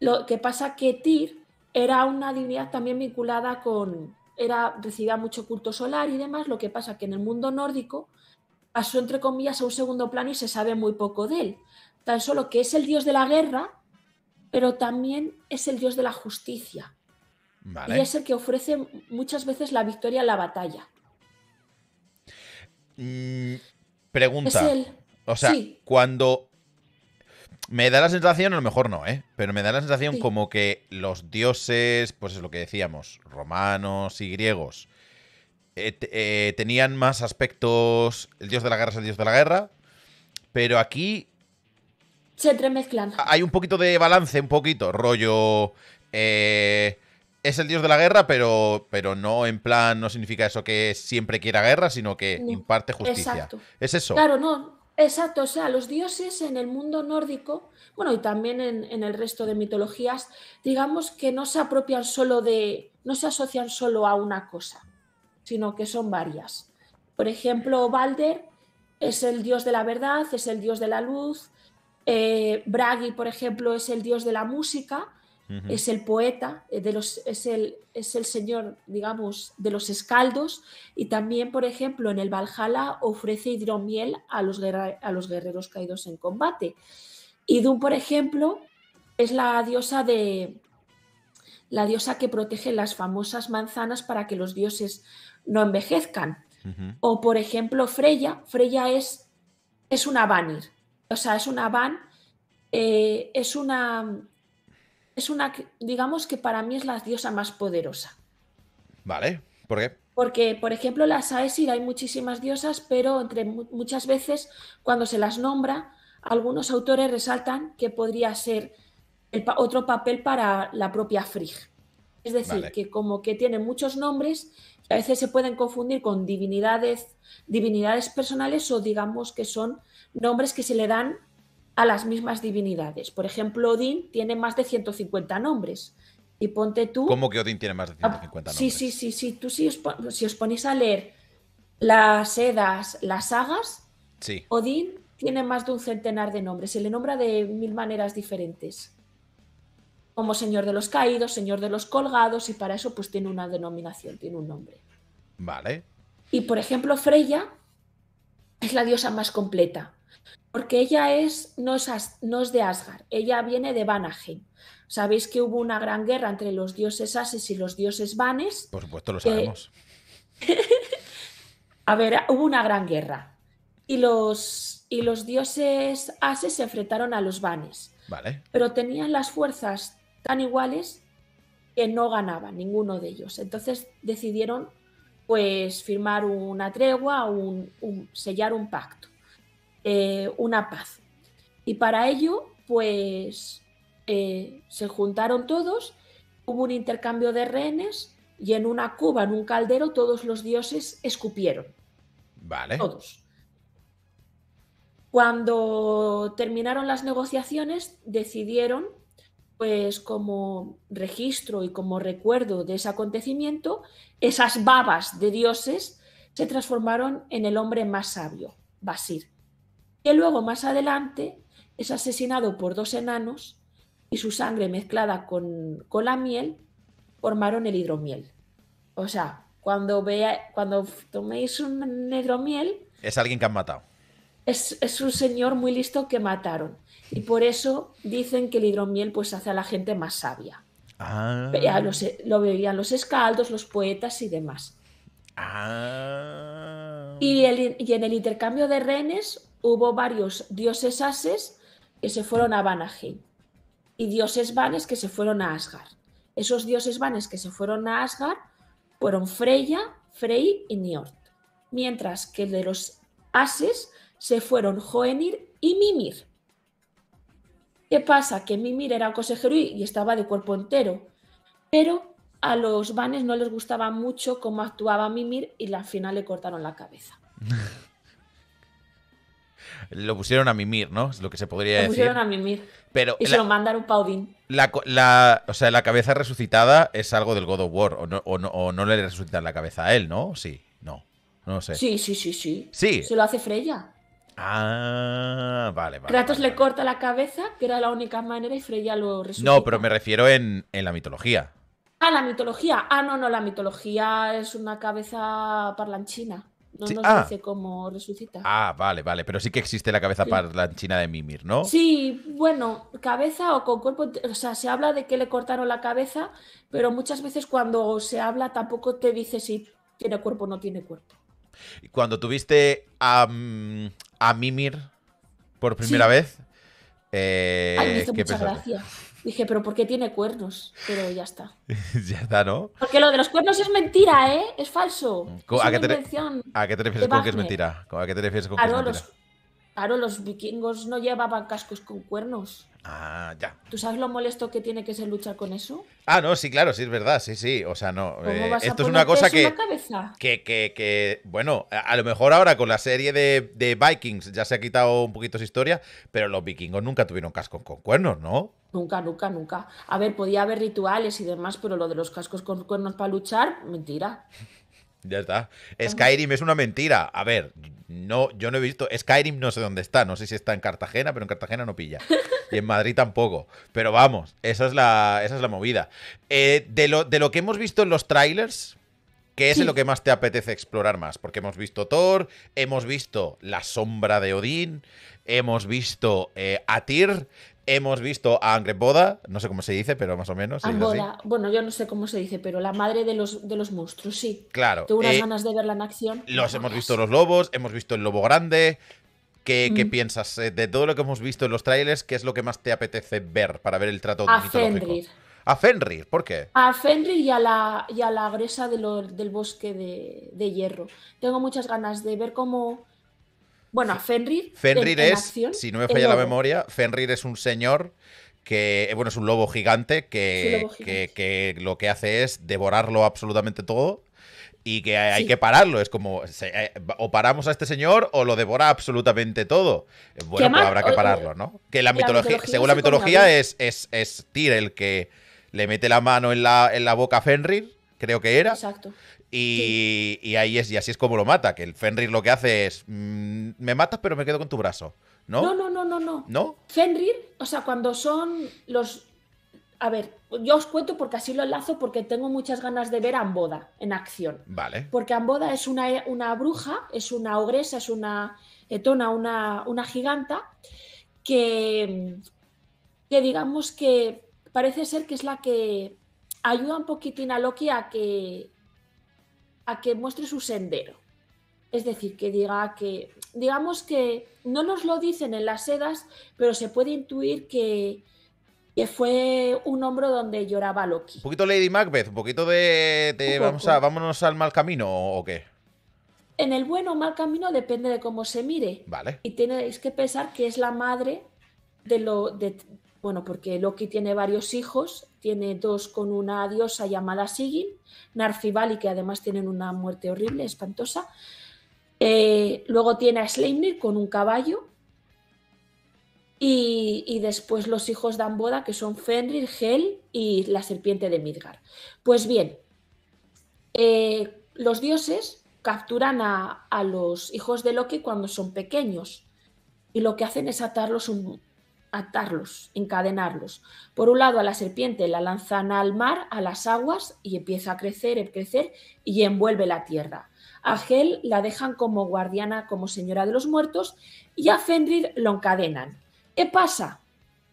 Lo que pasa que Tyr era una divinidad también vinculada con, era, recibía mucho culto solar y demás, lo que pasa que en el mundo nórdico pasó entre comillas a un segundo plano y se sabe muy poco de él. Tan solo que es el dios de la guerra, pero también es el dios de la justicia. Y es el que ofrece muchas veces la victoria en la batalla. Mm, es pregunta. O sea, cuando me da la sensación, a lo mejor no, ¿eh? Pero me da la sensación como que los dioses, pues es lo que decíamos, romanos y griegos, eh, eh, tenían más aspectos. El dios de la guerra es el dios de la guerra. Pero aquí. Se entremezclan. Hay un poquito de balance, un poquito. Rollo. Eh, es el dios de la guerra, pero, pero no en plan, no significa eso que siempre quiera guerra, sino que imparte justicia. Es eso. Claro, no. Exacto, o sea, los dioses en el mundo nórdico, bueno, y también en, el resto de mitologías, digamos que no se apropian solo de, no se asocian solo a una cosa, sino que son varias. Por ejemplo, Balder es el dios de la verdad, es el dios de la luz, eh, Bragi, por ejemplo, es el dios de la música, es el poeta, eh, de los, es, el, es el señor, digamos, de los escaldos y también, por ejemplo, en el Valhalla ofrece hidromiel a los, a los guerreros caídos en combate. Idun, por ejemplo, es la diosa de la diosa que protege las famosas manzanas para que los dioses no envejezcan. O por ejemplo, Freya, Freya es es una vanir, o sea, es una van, eh, es una es una, digamos que para mí es la diosa más poderosa. Vale, ¿por qué? Porque, por ejemplo, las Aesir hay muchísimas diosas, pero entre muchas veces cuando se las nombra, algunos autores resaltan que podría ser el otro papel para la propia Frigg. Es decir, que como que tiene muchos nombres, a veces se pueden confundir con divinidades, divinidades personales o digamos que son nombres que se le dan a las mismas divinidades. Por ejemplo, Odín tiene más de 150 nombres. Y ponte tú. ¿Cómo que Odín tiene más de 150 ah, nombres? Sí, sí, sí, sí. Tú si os, si ponéis a leer las Edas, las sagas, sí. Odín tiene más de un centenar de nombres. Se le nombra de mil maneras diferentes. Como Señor de los Caídos, Señor de los Colgados, y para eso pues tiene una denominación, tiene un nombre. Vale. Y por ejemplo, Freya es la diosa más completa porque ella es, no, es, de Asgard, ella viene de Vanaheim. Sabéis que hubo una gran guerra entre los dioses ases y los dioses vanes. Por supuesto, lo sabemos. [LAUGHS] a ver, hubo una gran guerra y los, dioses ases se enfrentaron a los vanes. Vale. Pero tenían las fuerzas tan iguales que no ganaban ninguno de ellos. Entonces decidieron pues firmar una tregua, o un sellar un pacto. Eh, una paz. Y para ello, pues eh, se juntaron todos, hubo un intercambio de rehenes y en una cuba, en un caldero, todos los dioses escupieron. Vale. Todos. Cuando terminaron las negociaciones, decidieron, pues como registro y como recuerdo de ese acontecimiento, esas babas de dioses se transformaron en el hombre más sabio, Basir luego más adelante es asesinado por dos enanos y su sangre mezclada con, la miel formaron el hidromiel. O sea, cuando, vea, cuando toméis un hidromiel... Es alguien que han matado. Es, es, un señor muy listo que mataron. Y por eso dicen que el hidromiel pues hace a la gente más sabia. Ah. E, lo veían los escaldos, los poetas y demás. Ah. Y, y, en el intercambio de renes hubo varios dioses ases que se fueron a Vanaheim y dioses vanes que se fueron a Asgard. Esos dioses vanes que se fueron a Asgard fueron Freya, Frey y Njord, mientras que de los ases se fueron Hoenir y Mimir. ¿Qué pasa? Que Mimir era consejero y estaba de cuerpo entero, pero a los vanes no les gustaba mucho cómo actuaba Mimir y al final le cortaron la cabeza. [LAUGHS] Lo pusieron a mimir, ¿no? Es lo que se podría decir. Lo pusieron a mimir. Pero y se lo mandaron paudín. La, la, o sea, la cabeza resucitada es algo del God of War. O no, o no, le resucitan la cabeza a él, ¿no? Sí, no. No sé. Sí, sí, sí, sí. Sí. Se lo hace Freya. Ah, vale, vale. Kratos le corta la cabeza, que era la única manera, y Freya lo resucita. No, pero me refiero en, en la mitología. Ah, la mitología. Ah, no, no, la mitología es una cabeza parlanchina. No nos ah. dice cómo resucita. Ah, vale, vale. Pero sí que existe la cabeza Para la china de Mimir, ¿no? Sí, bueno, cabeza o con cuerpo. O sea, se habla de que le cortaron la cabeza, pero muchas veces cuando se habla tampoco te dice si tiene cuerpo o no tiene cuerpo. ¿Y cuando tuviste a, mm, Mimir por primera vez? Eh, Ay, mucha Dije, pero ¿por qué tiene cuernos? Pero ya está. [LAUGHS] ya está, ¿no? Porque lo de los cuernos es mentira, ¿eh? Es falso. ¿A, qué te, ¿A, qué te, refieres con que es mentira? ¿A qué te refieres con que es mentira? Claro, los vikingos no llevaban cascos con cuernos. Ah, ya. ¿Tú sabes lo molesto que tiene que ser luchar con eso? Ah, no, sí, claro, sí, es verdad, sí, sí. O sea, no. Eh, esto es una cosa que, que, que, que, Bueno, a, lo mejor ahora con la serie de, de, Vikings ya se ha quitado un poquito su historia, pero los vikingos nunca tuvieron cascos con cuernos, ¿no? Nunca, nunca, nunca. A ver, podía haber rituales y demás, pero lo de los cascos con cuernos para luchar, mentira. Ya está. Skyrim es una mentira. A ver, no, yo no he visto. Skyrim no sé dónde está. No sé si está en Cartagena, pero en Cartagena no pilla. [LAUGHS] Y en Madrid tampoco. Pero vamos, esa es la, esa es la movida. Eh, de, lo, de lo que hemos visto en los trailers, ¿Qué es lo que más te apetece explorar más? Porque hemos visto Thor, hemos visto La Sombra de Odín, hemos visto eh, a Tyr, hemos visto a Angreboda, no sé cómo se dice, pero más o menos. Angreboda, bueno, yo no sé cómo se dice, pero la madre de los, de los monstruos, sí. Claro. Tengo unas eh, ganas de verla en acción. Los hemos visto los lobos, hemos visto el lobo grande. ¿Qué, mm. piensas eh, de todo lo que hemos visto en los trailers? ¿Qué es lo que más te apetece ver para ver el trato a a Fenrir, ¿por qué? A Fenrir y a la, y la gresa del bosque de, hierro. Tengo muchas ganas de ver cómo. Bueno, a Fenrir. Fenrir es, si no me falla la memoria, Fenrir es un señor que, eh, bueno, es un lobo gigante, que, lo que hace es devorarlo absolutamente todo y que hay que pararlo. Es como, eh, o paramos a este señor o lo devora absolutamente todo. Bueno, pues habrá que pararlo, ¿no? Que la, mitología, según la mitología, es, es, es Tyr el que le mete la mano en la, boca a Fenrir, creo que era. Exacto. Y, ahí es, y así es como lo mata, que el Fenrir lo que hace es, mm, me matas pero me quedo con tu brazo, ¿no? No, no, no, no, no. ¿No? Fenrir, o sea, cuando son los... A ver, yo os cuento porque así lo enlazo porque tengo muchas ganas de ver a Amboda en acción. Vale. Porque Amboda es una, bruja, es una ogresa, es una etona, una, una giganta que, que digamos que parece ser que es la que ayuda un poquitín a Loki a que, a que muestre su sendero. Es decir, que diga que, digamos que no nos lo dicen en las sedas, pero se puede intuir que, fue un hombro donde lloraba Loki. Un poquito Lady Macbeth, un poquito de, vamos a, vámonos al mal camino o qué. En el bueno o mal camino depende de cómo se mire. Vale. Y tenéis que pensar que es la madre de, lo, de, bueno, porque Loki tiene varios hijos, tiene dos con una diosa llamada Sigyn, Narfibali, que además tienen una muerte horrible, espantosa. Eh, luego tiene a Sleipnir con un caballo. Y, después los hijos dan boda, que son Fenrir, Hel y la serpiente de Midgar. Pues bien, eh, los dioses capturan a, a, los hijos de Loki cuando son pequeños y lo que hacen es atarlos un, atarlos, encadenarlos. Por un lado a la serpiente la lanzan al mar, a las aguas, y empieza a crecer, a crecer, y envuelve la tierra. A Hel la dejan como guardiana, como señora de los muertos, y a Fenrir lo encadenan. ¿Qué pasa?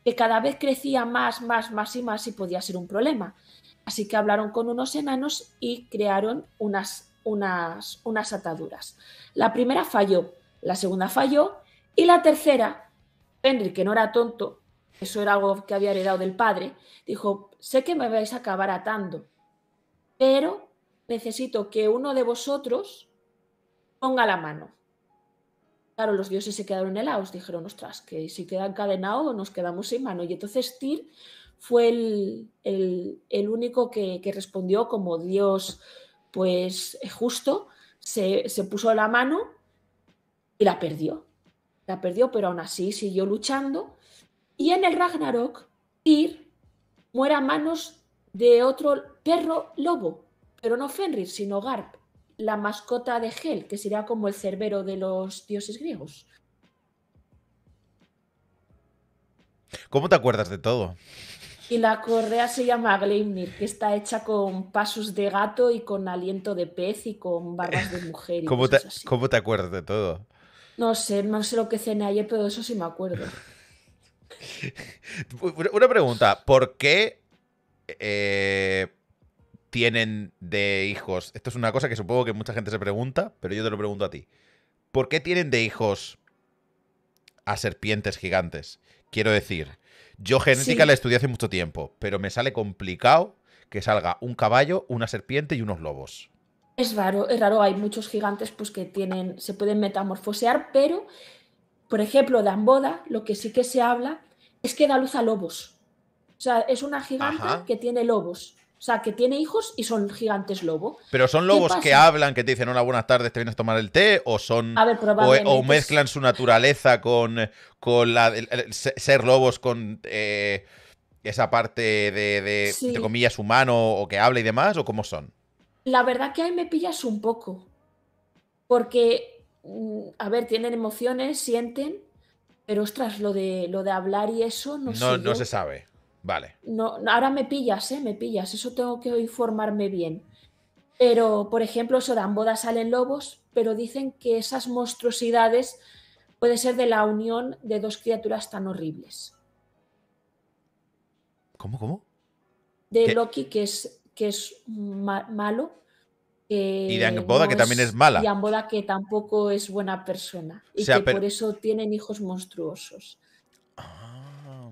Que cada vez crecía más, más, más y más y podía ser un problema. Así que hablaron con unos enanos y crearon unas, unas, unas ataduras. La primera falló, la segunda falló y la tercera Henry, que no era tonto, eso era algo que había heredado del padre, dijo, sé que me vais a acabar atando, pero necesito que uno de vosotros ponga la mano. Claro, los dioses se quedaron helados, dijeron, ostras, que si queda encadenado nos quedamos sin mano. Y entonces Tyr fue el, único que, respondió como Dios pues justo, se puso la mano y la perdió la perdió, pero aún así siguió luchando. Y en el Ragnarok, Tyr muere a manos de otro perro lobo, pero no Fenrir, sino Garp, la mascota de Hel, que sería como el cerbero de los dioses griegos. ¿Cómo te acuerdas de todo? Y la correa se llama Gleimnir, que está hecha con pasos de gato y con aliento de pez y con barras de mujer. ¿Cómo te acuerdas de todo? No sé, no sé lo que cené ayer, pero eso sí me acuerdo. [LAUGHS] Una pregunta, ¿por qué eh, tienen de hijos? Esto es una cosa que supongo que mucha gente se pregunta, pero yo te lo pregunto a ti. ¿Por qué tienen de hijos a serpientes gigantes? Quiero decir, yo genética la estudié hace mucho tiempo, pero me sale complicado que salga un caballo, una serpiente y unos lobos. Es raro, es raro, hay muchos gigantes pues, que tienen, se pueden metamorfosear, pero, por ejemplo, Damboda, lo que sí que se habla es que da luz a lobos. O sea, es una gigante que tiene lobos. O sea, que tiene hijos y son gigantes lobo. Pero son lobos que hablan, que te dicen, hola, buenas tardes, te vienes a tomar el té, o son. o, mezclan su naturaleza con, con la, ser lobos con. Eh, esa parte de, entre comillas, humano o que habla y demás, o cómo son? La verdad que ahí me pillas un poco, porque, mm, a ver, tienen emociones, sienten, pero ostras, lo de, lo de hablar y eso no, sé. No se sabe, vale. No, ahora me pillas, ¿eh? Me pillas, eso tengo que informarme bien. Pero, por ejemplo, eso dan bodas salen lobos, pero dicen que esas monstruosidades puede ser de la unión de dos criaturas tan horribles. ¿Cómo, cómo? De Loki, que es que es malo. y de Angboda, que también es mala. Y Angboda, que tampoco es buena persona. Y que por eso tienen hijos monstruosos. Ah,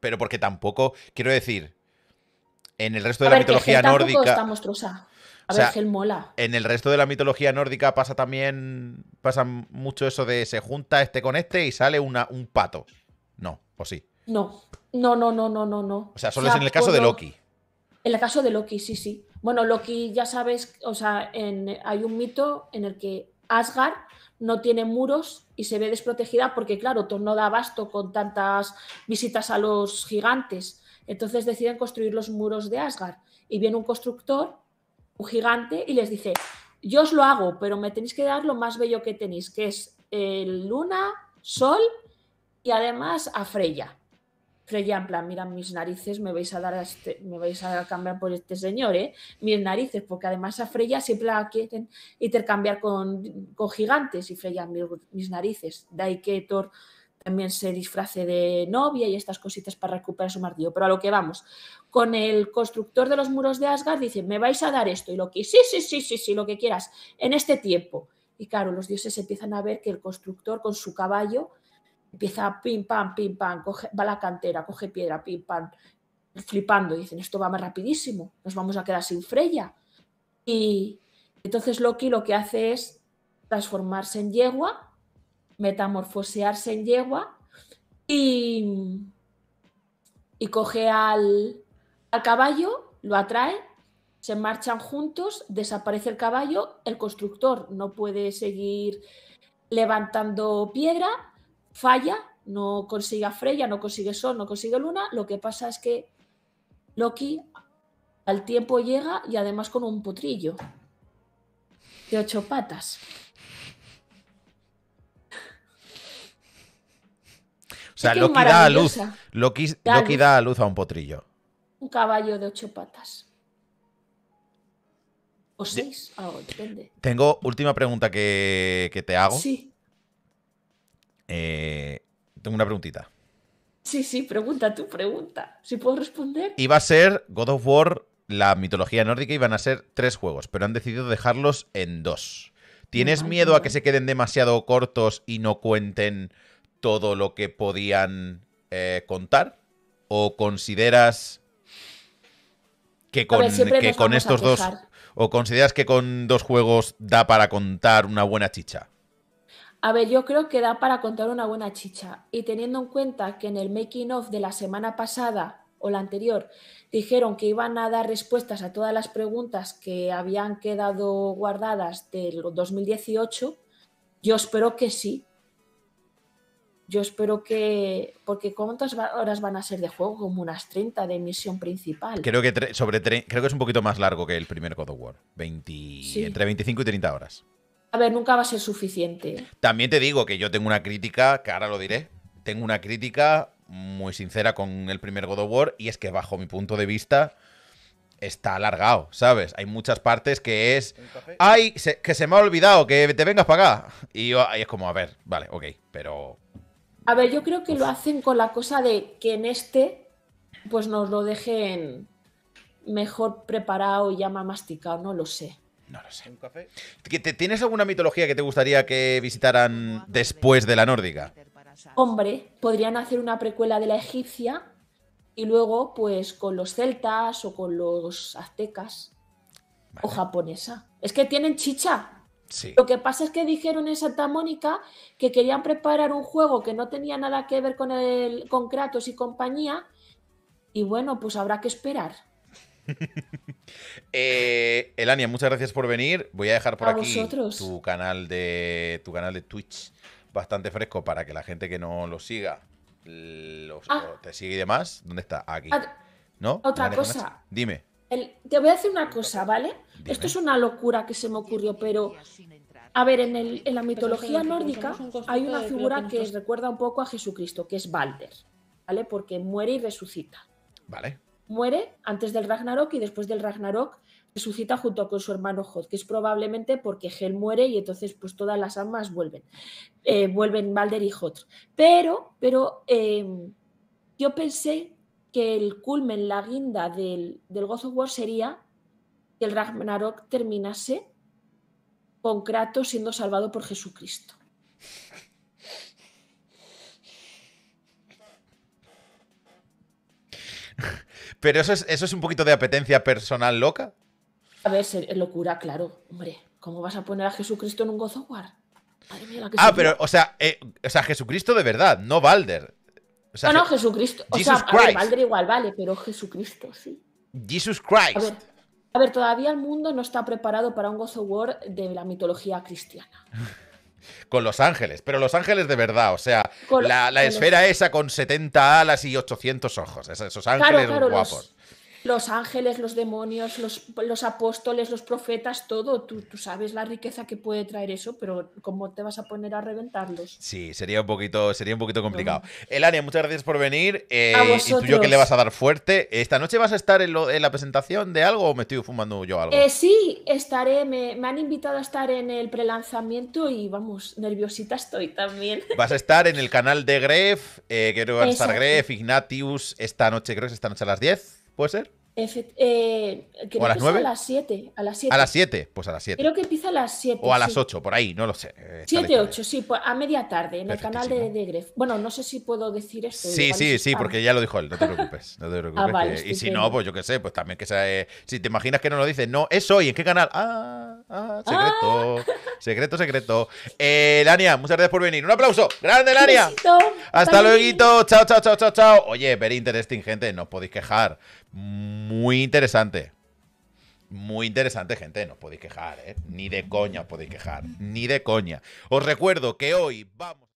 pero porque tampoco, quiero decir, en el resto de la mitología nórdica. Está monstruosa. A ver, mola. En el resto de la mitología nórdica pasa también. Pasa mucho eso de se junta este con este y sale una, un pato. No, o sí. No. No, no, no, no, no, no. O sea, solo es en el caso de Loki. En el caso de Loki, sí, sí. Bueno, Loki ya sabes, o sea, hay un mito en el que Asgard no tiene muros y se ve desprotegida porque, claro, Thor no da abasto con tantas visitas a los gigantes. Entonces deciden construir los muros de Asgard. Y viene un constructor, un gigante, y les dice, yo os lo hago, pero me tenéis que dar lo más bello que tenéis, que es eh, luna, sol y además a Freya. Freya en plan, mira, mis narices me vais a dar, este, me vais a cambiar por este señor, ¿eh? Mis narices, porque además a Freya siempre la quieren intercambiar con, gigantes y Freya, mis, narices, de ahí que Thor también se disfrace de novia y estas cositas para recuperar su martillo. Pero a lo que vamos, con el constructor de los muros de Asgard dice, me vais a dar esto y lo que sí, sí, sí, sí, sí, lo que quieras, en este tiempo. Y claro, los dioses empiezan a ver que el constructor con su caballo Empieza pim, pam, pim, pam, va a la cantera, coge piedra, pim, pam, flipando. Dicen, esto va más rapidísimo, nos vamos a quedar sin Freya. Y entonces Loki lo que hace es transformarse en yegua, metamorfosearse en yegua y, y coge al, al caballo, lo atrae, se marchan juntos, desaparece el caballo, el constructor no puede seguir levantando piedra falla, no consigue Freya, no consigue Sol, no consigue Luna. Lo que pasa es que Loki al tiempo llega y además con un potrillo de ocho patas. O sea, Loki da a luz. Loki, Loki da a luz a un potrillo. Un caballo de ocho patas. O seis, depende. Tengo última pregunta que, que te hago. Sí. Eh, tengo una preguntita. Sí, sí, pregunta tu pregunta. Si puedo responder. Iba a ser God of War, la mitología nórdica, iban a ser tres juegos, pero han decidido dejarlos en dos. ¿Tienes miedo a que se queden demasiado cortos y no cuenten todo lo que podían eh, contar? ¿O consideras que con, que con estos dos... ¿O consideras que con dos juegos da para contar una buena chicha? A ver, yo creo que da para contar una buena chicha y teniendo en cuenta que en el making of de la semana pasada o la anterior dijeron que iban a dar respuestas a todas las preguntas que habían quedado guardadas del 2018, yo espero que sí. Yo espero que... Porque ¿cuántas horas van a ser de juego? Como unas 30 de misión principal. Creo que, sobre creo que es un poquito más largo que el primer God of War. Entre 25 y 30 horas a ver, nunca va a ser suficiente. También te digo que yo tengo una crítica, que ahora lo diré, tengo una crítica muy sincera con el primer God of War y es que bajo mi punto de vista está alargado, ¿sabes? Hay muchas partes que es... ¡Ay! que se me ha olvidado, que te vengas para acá. Y, yo, es como, a ver, vale, ok, pero... A ver, yo creo que lo hacen con la cosa de que en este, pues nos lo dejen mejor preparado y ya más masticado, no lo sé. No lo sé. ¿Un café? ¿Tienes alguna mitología que te gustaría que visitaran después de la nórdica? Hombre, podrían hacer una precuela de la egipcia y luego, pues, con los celtas o con los aztecas o japonesa. Es que tienen chicha. Sí. Lo que pasa es que dijeron en Santa Mónica que querían preparar un juego que no tenía nada que ver con, el, con Kratos y compañía. Y bueno, pues habrá que esperar. Eh, Elania, muchas gracias por venir. Voy a dejar por aquí tu canal de tu canal de Twitch bastante fresco para que la gente que no lo siga ah. te sigue y demás. ¿Dónde está? Aquí. ¿No? Otra cosa. Dime. te voy a decir una cosa, ¿vale? Esto es una locura que se me ocurrió, pero a ver, en, la mitología nórdica hay una figura que recuerda un poco a Jesucristo, que es Balder, ¿vale? Porque muere y resucita. Vale muere antes del Ragnarok y después del Ragnarok resucita junto con su hermano Hod, que es probablemente porque Hel muere y entonces pues todas las almas vuelven, eh, vuelven Valder y Hod. Pero, pero eh, yo pensé que el culmen, la guinda del, del God of War sería que el Ragnarok terminase con Kratos siendo salvado por Jesucristo. Pero eso es, un poquito de apetencia personal loca. A ver, eh, locura, claro. Hombre, ¿cómo vas a poner a Jesucristo en un God of War? Madre mía, la que ah, pero, o sea, Jesucristo eh, o sea, Jesucristo de verdad, no Balder. no, no, Jesucristo. O sea, Balder igual, vale, pero Jesucristo, sí. Jesus Christ. A ver, a ver, todavía el mundo no está preparado para un God of War de la mitología cristiana. [LAUGHS] Con Los Ángeles, pero Los Ángeles de verdad, o sea, la, esfera esa con 70 alas y 800 ojos, esos ángeles de. guapos los ángeles, los demonios, los, los apóstoles, los profetas, todo. Tú, sabes la riqueza que puede traer eso, pero ¿cómo te vas a poner a reventarlos? Sí, sería un poquito, sería un poquito complicado. El Elania, muchas gracias por venir. Eh, y tú yo que le vas a dar fuerte. ¿Esta noche vas a estar en, la presentación de algo o me estoy fumando yo algo? Eh, sí, estaré. Me, han invitado a estar en el prelanzamiento y vamos, nerviosita estoy también. [LAUGHS] Vas a estar en el canal de Gref, eh, creo a estar Gref, Ignatius, esta noche, creo que es esta noche a las 10. ¿Puede ser? Eh, ¿O a las 9? A las 7. A las 7. pues a las 7. Creo que empieza a las 7. O a las 8, por ahí, no lo sé. 7, eh, 8, sí, pues a media tarde, en el canal de, de, Gref. Bueno, no sé si puedo decir esto. Sí, sí, sí, ah. porque ya lo dijo él, no te preocupes. No te [LAUGHS] ah, preocupes y si no, pues yo qué sé, pues también que sea. Eh, si te imaginas que no lo dice, no, es hoy, ¿en qué canal? Ah, ah secreto. Secreto, secreto. Eh, Lania, muchas gracias por venir. Un aplauso. Grande, Lania. Hasta luego. Chao, chao, chao, chao, chao. Oye, very interesting, gente. No os podéis quejar muy interesante. Muy interesante, gente. No podéis quejar, ¿eh? Ni de coña podéis quejar. Ni de coña. Os recuerdo que hoy vamos.